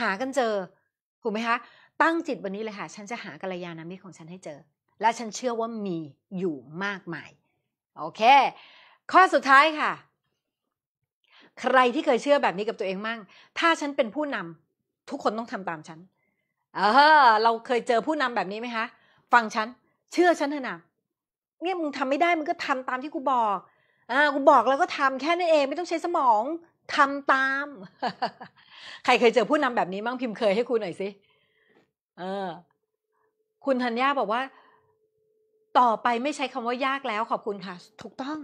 หากันเจอถูกไหมคะ ตั้งจิตวันนี้เลยค่ะฉันจะหากัลยาณมิตรของฉันให้เจอ และฉันเชื่อว่ามีอยู่มากมาย โอเค ข้อสุดท้ายค่ะ ใครที่เคยเชื่อแบบนี้กับตัวเองมั่งถ้าฉันเป็นผู้นำ ทุกคนต้องทำตามฉันเออเราเคยเจอผู้นำแบบนี้ไหมคะ ฟังฉันเชื่อฉันเถอะนะเนี่ยมึงทำไม่ได้มึงก็ทำตามที่กูบอก อ่ากูบอกแล้วก็ทำแค่นั้นเอง ไม่ต้องใช้สมอง ทำตาม ใครเคยเจอผู้นำแบบนี้ั้งพิมพ์เคยให้คุณหน่อยสิ เออ คุณธัญญาบอกว่า ต่อไปไม่ใช้คำว่ายากแล้วขอบคุณค่ะ ถูกต้อง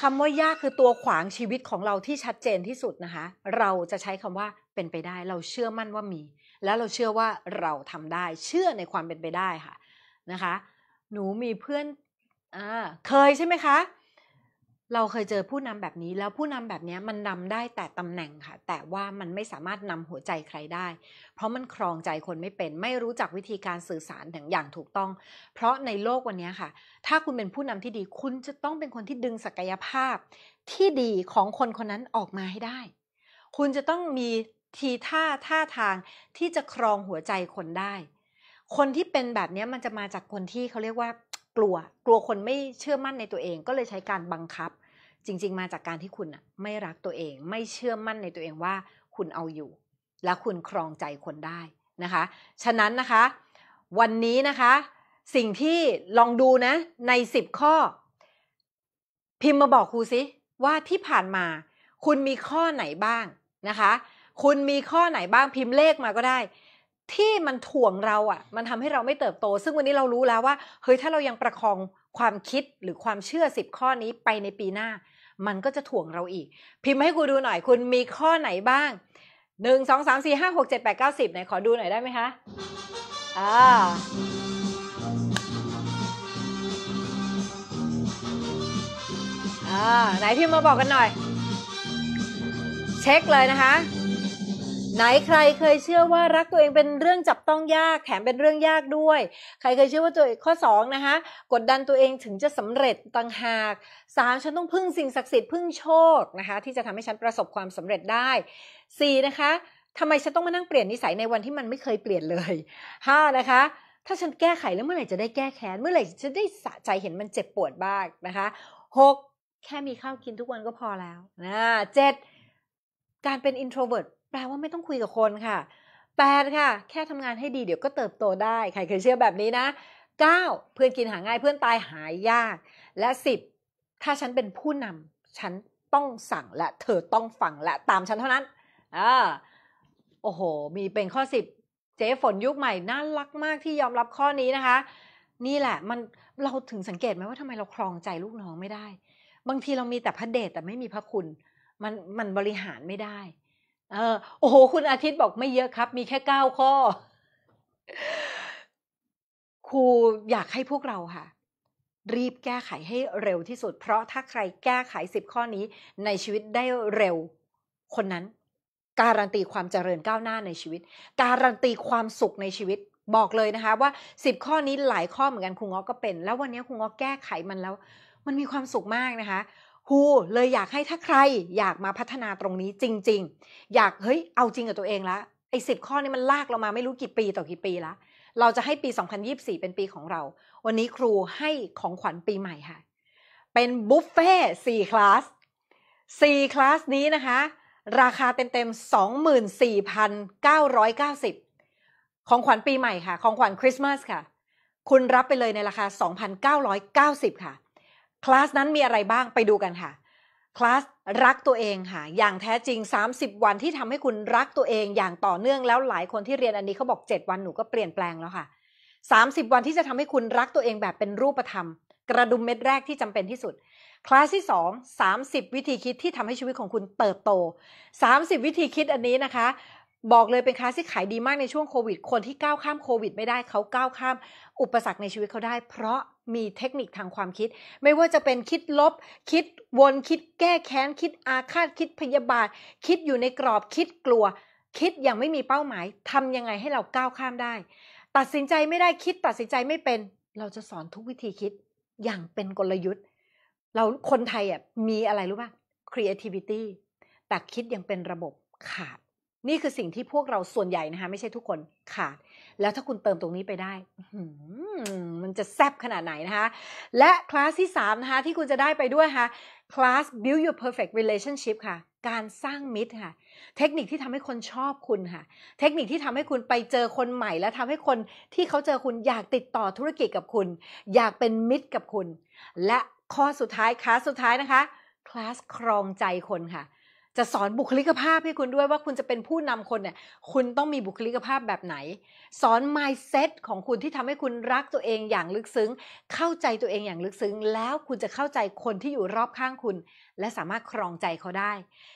คำว่ายากคือตัวขวางชีวิตของเราที่ชัดเจนที่สุดนะคะ เราจะใช้คำว่าเป็นไปได้ เราเชื่อมั่นว่ามี แล้วเราเชื่อว่าเราทำได้ เชื่อในความเป็นไปได้ค่ะนะคะหนูมีเพื่อนอ่าเคยใช่ไหมคะ เราเคยเจอผู้นำแบบนี้ แล้วผู้นำแบบนี้มันนำได้แต่ตำแหน่งค่ะ แต่ว่ามันไม่สามารถนำหัวใจใครได้ เพราะมันครองใจคนไม่เป็น ไม่รู้จักวิธีการสื่อสารถึงอย่างถูกต้อง เพราะในโลกวันนี้ค่ะ ถ้าคุณเป็นผู้นำที่ดีคุณจะต้องเป็นคนที่ดึงศักยภาพที่ดีของคนคนนั้นออกมาให้ได้ คุณจะต้องมีทีท่าท่าทางที่จะครองหัวใจคนได้คนที่เป็นแบบนี้มันจะมาจากคนที่เขาเรียกว่ากลัว กลัวคนไม่เชื่อมั่นในตัวเองก็เลยใช้การบังคับ จริงๆมาจากการที่คุณอะไม่รักตัวเอง ไม่เชื่อมั่นในตัวเองว่าคุณเอาอยู่ และคุณครองใจคนได้นะคะ ฉะนั้นนะคะ วันนี้นะคะ สิ่งที่ลองดูนะใน10ข้อ พิมพ์มาบอกครูสิ ว่าที่ผ่านมา คุณมีข้อไหนบ้างนะคะ คุณมีข้อไหนบ้าง พิมพ์เลขมาก็ได้ที่มันถ่วงเราอะ่ะ มันทำให้เราไม่เติบโต ซึ่งวันนี้เรารู้แล้วว่า เฮ้ยถ้าเรายังประคองความคิดหรือความเชื่อสิบข้อนี้ไปในปีหน้า มันก็จะถ่วงเราอีก พิมพ์ให้ครูดูหน่อยคุณมีข้อไหนบ้างหนึ่งสองสามสี่ห้าหกเจ็ดแปดเก้าสิบไหนขอดูหน่อยได้ไหมคะอ่าอ่าไหนพิมพ์มาบอกกันหน่อย เช็คเลยนะคะไหนใครเคย เชื่อว่ารักตัวเองเป็นเรื่องจับต้องยากแถมเป็นเรื่องยากด้วย ใครเคยเชื่อว่าตัวเองข้อ2นะคะกดดันตัวเองถึงจะสำเร็จต่างหาก 3 ฉันต้องพึ่งสิ่งศักดิ์สิทธิ์พึ่งโชคนะคะที่จะทำให้ฉันประสบความสำเร็จได้4นะคะทำไมฉันต้องมานั่งเปลี่ยนนิสัยในวันที่มันไม่เคยเปลี่ยนเลย5นะคะถ้าฉันแก้ไขแล้วเมื่อไหร่จะได้แก้แค้นเมื่อไหร่จะได้สะใจเห็นมันเจ็บปวดบ้างนะคะ6แค่มีข้าวกินทุกวันก็พอแล้วนะเจ็ดการเป็น introvert แปลว่าไม่ต้องคุยกับคนค่ะ8ค่ะ แค่ทำงานให้ดี เดี๋ยวก็เติบโตได้ ใครเคยเชื่อแบบนี้นะ9เพื่อนกินหาง่ายเพื่อนตายหายยาก และ 10 ถ้าฉันเป็นผู้นำฉันต้องสั่งและเธอต้องฟังและตามฉันเท่านั้นอ่าโอ้โห มีเป็นข้อ 10 เจ๊ฝนยุคใหม่น่ารักมากที่ยอมรับข้อนี้นะคะ นี่แหละ มันเราถึงสังเกตไหมว่าทำไมเราครองใจลูกน้องไม่ได้ บางทีเรามีแต่พระเดชแต่ไม่มีพระคุณ มันมันบริหารไม่ได้เออโอ้โหคุณอาทิตย์บอกไม่เยอะครับ มีแค่เก้าข้อครูอยากให้พวกเราค่ะ รีบแก้ไขให้เร็วที่สุด เพราะถ้าใครแก้ไขสิบข้อนี้ในชีวิตได้เร็ว คนนั้นการันตีความเจริญก้าวหน้าในชีวิต การันตีความสุขในชีวิต บอกเลยนะคะว่าสิบข้อนี้หลายข้อเหมือนกันครูง้อก็เป็นแล้ววันนี้ครูง้อแก้ไขมันแล้ว มันมีความสุขมากนะคะครูเลยอยากให้ถ้าใครอยากมาพัฒนาตรงนี้จริงๆ อยากเฮ้ยเอาจริงกับตัวเองละไอ้สิข้อนี้มันลากเรามาไม่รู้กี่ปีต่อกี่ปีละเราจะให้ปี 2024 เป็นปีของเรา วันนี้ครูให้ของขวัญปีใหม่ค่ะ เป็นบุฟเฟ่สี่คลาสสี่คลาสนี้นะคะ ราคาเต็มๆ 24,990 ของขวัญปีใหม่ค่ะ ของขวัญคริสต์มาสค่ะ คุณรับไปเลยในราคา 2,990 ค่ะคลาสนั้นมีอะไรบ้างไปดูกันค่ะคลาสรักตัวเองค่ะอย่างแท้จริง 30 วันที่ทำให้คุณรักตัวเองอย่างต่อเนื่องแล้วหลายคนที่เรียนอันนี้เขาบอก 7 วันหนูก็เปลี่ยนแปลงแล้วค่ะ30 วันที่จะทำให้คุณรักตัวเองแบบเป็นรูปธรรม กระดุมเม็ดแรกที่จำเป็นที่สุดคลาสที่2 30วิธีคิดที่ทำให้ชีวิตของคุณเติบโต30วิธีคิดอันนี้นะคะบอกเลยเป็นคลาสที่ขายดีมากในช่วงโควิด คนที่ก้าวข้ามโควิด ไม่ได้เขาก้าวข้ามอุปสรรคในชีวิตเขาได้ เพราะมีเทคนิคทางความคิด ไม่ว่าจะเป็นคิดลบ คิดวนคิดแก้แค้น คิดอาฆาตคิดพยาบาทคิดอยู่ในกรอบคิดกลัว คิดอย่างไม่มีเป้าหมาย ทำยังไงให้เราก้าวข้ามได้ ตัดสินใจไม่ได้คิดตัดสินใจไม่เป็น เราจะสอนทุกวิธีคิดอย่างเป็นกลยุทธ์เราคนไทยอ่ะมีอะไรรู้ป่ะ creativity แต่คิดอย่างเป็นระบบขาดนี่คือสิ่งที่พวกเราส่วนใหญ่นะคะไม่ใช่ทุกคนขาดแล้วถ้าคุณเติมตรงนี้ไปได้ มันจะแซบขนาดไหนนะคะ และคลาสที่3นะคะ ที่คุณจะได้ไปด้วยค่ะคลาส build your perfect relationship ค่ะ การสร้างมิตรค่ะ เทคนิคที่ทำให้คนชอบคุณค่ะ เทคนิคที่ทำให้คุณไปเจอคนใหม่ และทำให้คนที่เขาเจอคุณอยากติดต่อธุรกิจกับคุณ อยากเป็นมิตรกับคุณ และข้อสุดท้ายคลาสสุดท้ายนะคะคลาสครองใจคนค่ะจะสอนบุคลิกภาพให้คุณด้วยว่าคุณจะเป็นผู้นำคนเนี่ยคุณต้องมีบุคลิกภาพแบบไหน สอน mindset ของคุณที่ทำให้คุณรักตัวเองอย่างลึกซึ้ง เข้าใจตัวเองอย่างลึกซึ้ง แล้วคุณจะเข้าใจคนที่อยู่รอบข้างคุณ และสามารถครองใจเขาได้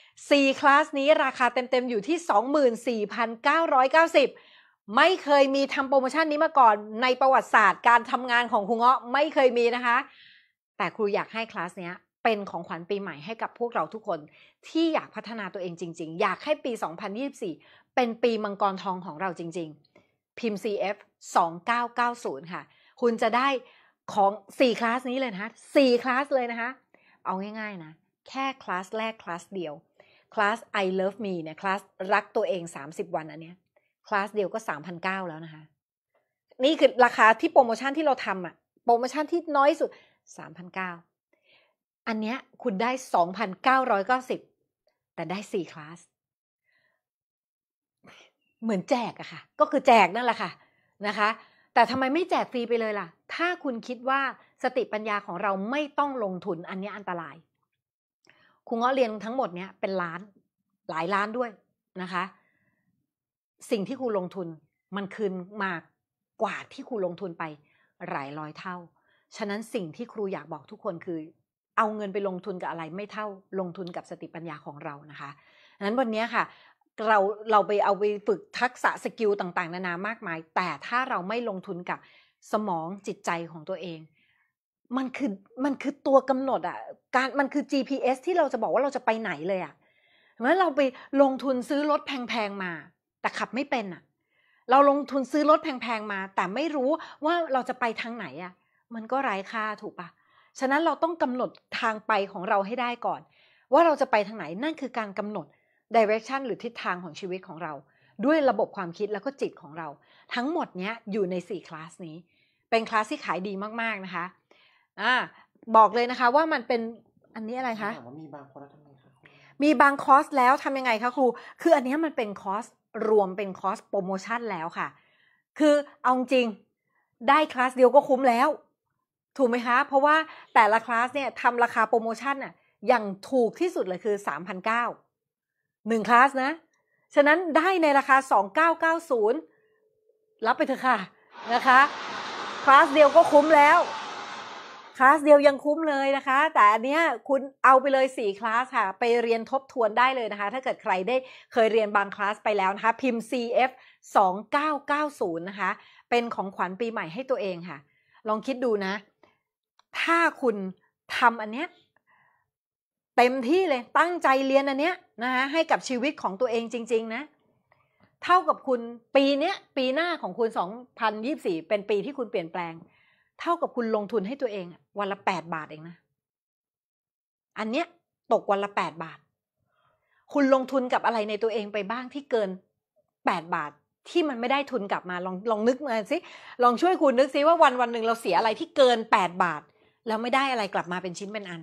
4 คลาสนี้ราคาเต็ม ๆ อยู่ที่ 24,990 ไม่เคยมีทำโปรโมชั่นนี้มาก่อน ในประวัติศาสตร์การทำงานของครูเงาะไม่เคยมีนะคะ แต่ครูอยากให้คลาสเนี้ยเป็นของขวัญปีใหม่ให้กับพวกเราทุกคนที่อยากพัฒนาตัวเองจริง ๆ อยากให้ปี 2024 เป็นปีมังกรทองของเราจริง ๆ พิมพ์ CF 2990 ค่ะ คุณจะได้ของ 4 คลาสนี้เลยนะ4คลาสเลยนะคะ เอาง่าย ๆ นะ แค่คลาสแรก คลาสเดียว คลาส I love me เนี่ยคลาสรักตัวเอง 30 วันอันเนี้ยคลาสเดียวก็ 3,900 แล้วนะคะนี่คือราคาที่โปรโมชั่นที่เราทำอะโปรโมชั่นที่น้อยสุด3,900อันเนี้ยคุณได้ 2,990แต่ได้4คลาส เหมือนแจกอะค่ะ ก็คือแจกนั่นแหละค่ะ นะคะ แต่ทำไมไม่แจกฟรีไปเลยล่ะ ถ้าคุณคิดว่าสติปัญญาของเราไม่ต้องลงทุนอันนี้อันตรายคุณง็เรียนทั้งหมดเนี้ย เป็นล้านหลายล้านด้วยนะคะ สิ่งที่คุณลงทุน มันคืนมากกว่า ที่ครูลงทุนไป หลายร้อยเท่า ฉะนั้นสิ่งที่ครูอยากบอกทุกคนคือเอาเงินไปลงทุนกับอะไร ไม่เท่าลงทุนกับสติปัญญาของเรานะคะนั้นวันนี้ค่ะ เราเราไปเอาไปฝึกทักษะสกิลต่างๆ นานามากมาย แต่ถ้าเราไม่ลงทุนกับสมองจิตใจของตัวเอง มันคือมันคือตัวกำหนดอ่ะการมันคือ GPS ที่เราจะบอกว่าเราจะไปไหนเลยอ่ะเพราะเราไปลงทุนซื้อรถแพงๆมา แต่ขับไม่เป็นอ่ะ เราลงทุนซื้อรถแพงๆมา แต่ไม่รู้ว่าเราจะไปทางไหนอ่ะ มันก็ไร้ค่าถูกปะฉะนั้นเราต้องกำหนดทางไปของเราให้ได้ก่อน ว่าเราจะไปทางไหนนั่นคือการกำหนดดิเรกชันหรือทิศทางของชีวิตของเรา ด้วยระบบความคิดแล้วก็จิตของเรา ทั้งหมดเนี้ยอยู่ใน4คลาสนี้เป็นคลาสที่ขายดีมากๆ นะคะอ่าบอกเลยนะคะว่ามันเป็นอันนี้อะไรคะว่ามีบางคอร์สทำไงคะมีบางคอร์สแล้วทำยังไงคะครู คืออันนี้มันเป็นคอร์สรวมเป็นคอร์สโปรโมชั่นแล้วค่ะ คือเอาจริง ได้คลาสเดียวก็คุ้มแล้วถูกไหมคะ เพราะว่าแต่ละคลาสเนี่ยทำราคาโปรโมชั่นอะอย่างถูกที่สุดเลยคือ 3,900หนึ่งคลาสนะ ฉะนั้นได้ในราคา 2,990รับไปเถอะค่ะนะคะคลาสเดียวก็คุ้มแล้ว คลาสเดียวยังคุ้มเลยนะคะ แต่อันเนี้ยคุณเอาไปเลย 4 คลาสค่ะ ไปเรียนทบทวนได้เลยนะคะ ถ้าเกิดใครได้เคยเรียนบางคลาสไปแล้วนะคะ พิมพ์ CF 2990นะคะเป็นของขวัญปีใหม่ให้ตัวเองค่ะ ลองคิดดูนะถ้าคุณทำอันเนี้ย เต็มที่เลย ตั้งใจเรียนอันเนี้ยนะคะให้กับชีวิตของตัวเองจริง ๆ นะ เท่ากับคุณปีเนี้ยปีหน้าของคุณ2024เป็นปีที่คุณเปลี่ยนแปลง เท่ากับคุณลงทุนให้ตัวเอง วันละ8บาทเองนะอันเนี้ยตกวันละ8บาท คุณลงทุนกับอะไรในตัวเองไปบ้างที่เกิน8บาทที่มันไม่ได้ทุนกลับมาลองลองนึกมาสิลองช่วยคุณนึกซิว่าวันวันหนึ่งเราเสียอะไรที่เกิน8บาทแล้วไม่ได้อะไรกลับมาเป็นชิ้นเป็นอัน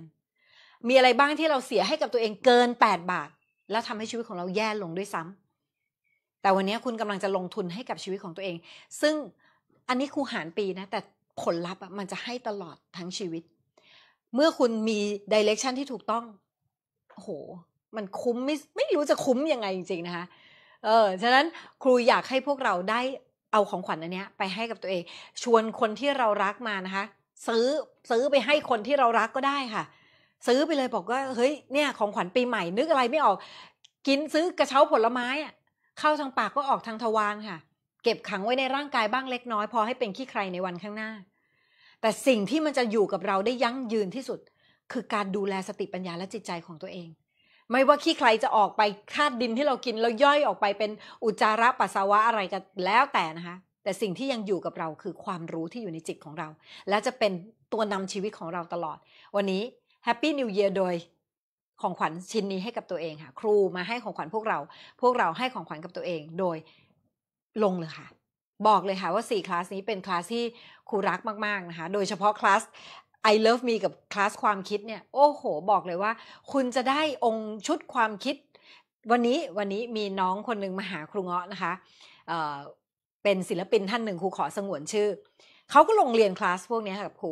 มีอะไรบ้างที่เราเสียให้กับตัวเองเกิน 8 บาท แล้วทำให้ชีวิตของเราแย่ลงด้วยซ้ำ แต่วันนี้คุณกำลังจะลงทุนให้กับชีวิตของตัวเอง ซึ่งอันนี้ครูหารปีนะ แต่ผลลัพธ์มันจะให้ตลอดทั้งชีวิต เมื่อคุณมีดิเรกชันที่ถูกต้องโห มันคุ้มไม่ไม่รู้จะคุ้มยังไงจริงๆนะคะ เออ ฉะนั้นครูอยากให้พวกเราได้เอาของขวัญอันนี้ไปให้กับตัวเอง ชวนคนที่เรารักมานะคะซื้อซื้อไปให้คนที่เรารักก็ได้ค่ะ ซื้อไปเลยบอกว่าเฮ้ยเนี่ย ของขวัญปีใหม่นึกอะไรไม่ออก กินซื้อกระเช้าผลไม้อะเข้าทางปากก็ออกทางทวารค่ะ เก็บขังไว้ในร่างกายบ้างเล็กน้อย พอให้เป็นขี้ใครในวันข้างหน้า แต่สิ่งที่มันจะอยู่กับเราได้ยั่งยืนที่สุด คือการดูแลสติปัญญาและจิตใจของตัวเอง ไม่ว่าขี้ใครจะออกไปคาดดินที่เรากินแล้วย่อยออกไปเป็นอุจจาระปัสสาวะอะไรกันแล้วแต่นะคะแต่สิ่งที่ยังอยู่กับเราคือความรู้ที่อยู่ในจิตของเรา และจะเป็นตัวนำชีวิตของเราตลอด วันนี้ Happy New Year โดยของขวัญชิ้นนี้ให้กับตัวเองค่ะครูมาให้ของขวัญพวกเรา พวกเราให้ของขวัญกับตัวเอง โดยลงเลยค่ะ บอกเลยค่ะว่า4คลาสนี้เป็นคลาสที่ครูรักมากๆนะคะโดยเฉพาะคลาส I love me กับคลาสความคิดเนี่ยโอ้โหบอกเลยว่า คุณจะได้องค์ชุดความคิด วันนี้วันนี้มีน้องคนหนึ่งมาหาครูเงาะนะคะเป็นศิลปินท่านหนึ่งครูขอสงวนชื่อ เขาก็ลงเรียนคลาสพวกนี้กับ ครู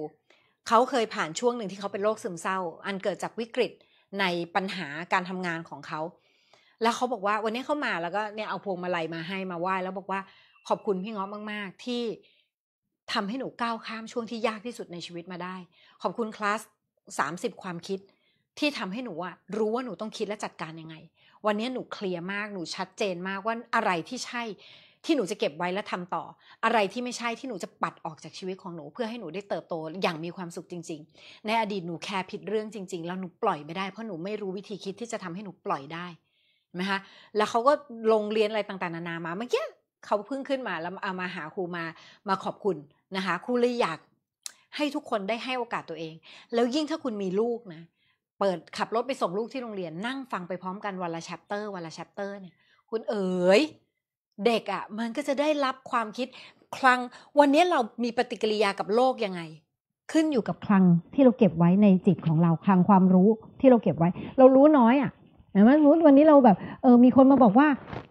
เขาเคยผ่านช่วงหนึ่งที่เขาเป็นโรคซึมเศร้า อันเกิดจากวิกฤตในปัญหาการทำงานของเขา แล้วเขาบอกว่า วันนี้เขามาแล้วก็เนี่ยเอาพวงมาลัยมาให้มาไหว้แล้วบอกว่าขอบคุณพี่ง้อมาก ๆ ที่ทำให้หนูก้าวข้ามช่วงที่ยากที่สุดในชีวิตมาได้ ขอบคุณคลาส30ความคิดที่ทำให้หนูอะรู้ว่าหนูต้องคิดและจัดการยังไง วันนี้หนูเคลียร์มาก หนูชัดเจนมากว่าอะไรที่ใช่ที่หนูจะเก็บไว้และทำต่อ อะไรที่ไม่ใช่ที่หนูจะปัดออกจากชีวิตของหนูเพื่อให้หนูได้เติบโต อย่างมีความสุขจริงๆในอดีตหนูแคร์ผิดเรื่องจริงๆแล้วหนูปล่อยไม่ได้เพราะหนูไม่รู้วิธีคิดที่จะทำให้หนูปล่อยได้ไหมคะแล้วเขาก็ลงเรียนอะไรต่างๆนานามาเมื่อกี้เขาเพิ่งขึ้นมาแล้วเอามาหาครูมามาขอบคุณนะคะครูเลยอยากให้ทุกคนได้ให้โอกาสตัวเอง แล้วยิ่งถ้าคุณมีลูกนะเปิดขับรถไปส่งลูกที่โรงเรียน นั่งฟังไปพร้อมกันวันละแชปเตอร์วันละแชปเตอร์เนี่ย คุณเอ๋ยเด็กอะ่ะมันก็จะได้รับความคิดคลังวันนี้เรามีปฏิกิริยากับโลกยังไง ขึ้นอยู่กับคลังที่เราเก็บไว้ในจิตของเราคลังความรู้ที่เราเก็บไว้ เรารู้น้อยอะ่ะนยว่ารู้วันนี้เราแบบ เออ มีคนมาบอกว่า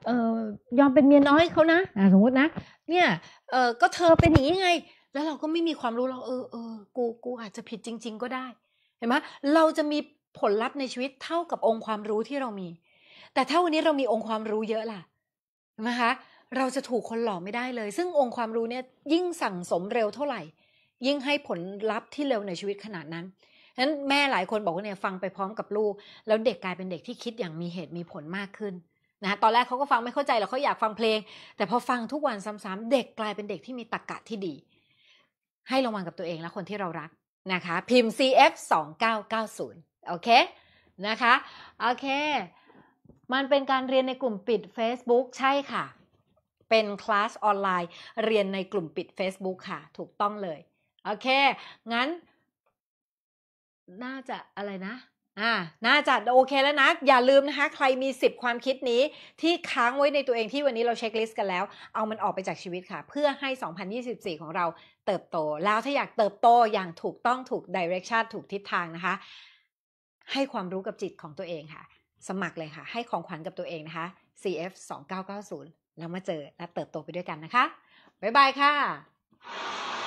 เออยอมเป็นเมียน้อยเขานะอ่าสมมตินะเนี่ยเออก็เธอเป็นอย่างนีไง แล้วเราก็ไม่มีความรู้เราเออเออกูกูอาจจะผิดจริง ๆ ก็ได้ เห็นไหมเราจะมีผลลัพธ์ในชีวิตเท่ากับองค์ความรู้ที่เรามี แต่ถ้าวันนี้เรามีองค์ความรู้เยอะล่ะนะคะ เราจะถูกคนหลอกไม่ได้เลย ซึ่งองค์ความรู้เนี่ยยิ่งสั่งสมเร็วเท่าไหร่ ยิ่งให้ผลลัพธ์ที่เร็วในชีวิตขนาดนั้นนั้นแม่หลายคนบอกว่าเนี่ยฟังไปพร้อมกับลูก แล้วเด็กกลายเป็นเด็กที่คิดอย่างมีเหตุมีผลมากขึ้นนะตอนแรกเขาก็ฟังไม่เข้าใจหรอกเขาอยากฟังเพลง แต่พอฟังทุกวันซ้ำๆเด็กกลายเป็นเด็กที่มีตรรกกะที่ดี ให้ระวังกับตัวเองและคนที่เรารักนะคะ พิมพ์ CF 2990โอเค นะคะ โอเคมันเป็นการเรียนในกลุ่มปิด Facebook ใช่ค่ะ เป็นคลาสออนไลน์เรียนในกลุ่มปิด Facebook ค่ะ ถูกต้องเลย โอเค งั้น น่าจะอะไรนะอ่าน่าจะโอเคแล้วนะ อย่าลืมนะคะ ใครมี 10 ความคิดนี้ ที่ค้างไว้ในตัวเองที่วันนี้เราเช็คลิสต์กันแล้ว เอามันออกไปจากชีวิตค่ะ เพื่อให้ 2024 ของเรา เติบโต แล้วถ้าอยากเติบโตอย่างถูกต้องถูกดิเรกชันถูกทิศทางนะคะ ให้ความรู้กับจิตของตัวเองค่ะสมัครเลยค่ะ ให้ของขวัญกับตัวเองนะคะ CF 2990แล้วมาเจอและเติบโตไปด้วยกันนะคะ บ๊ายบายค่ะ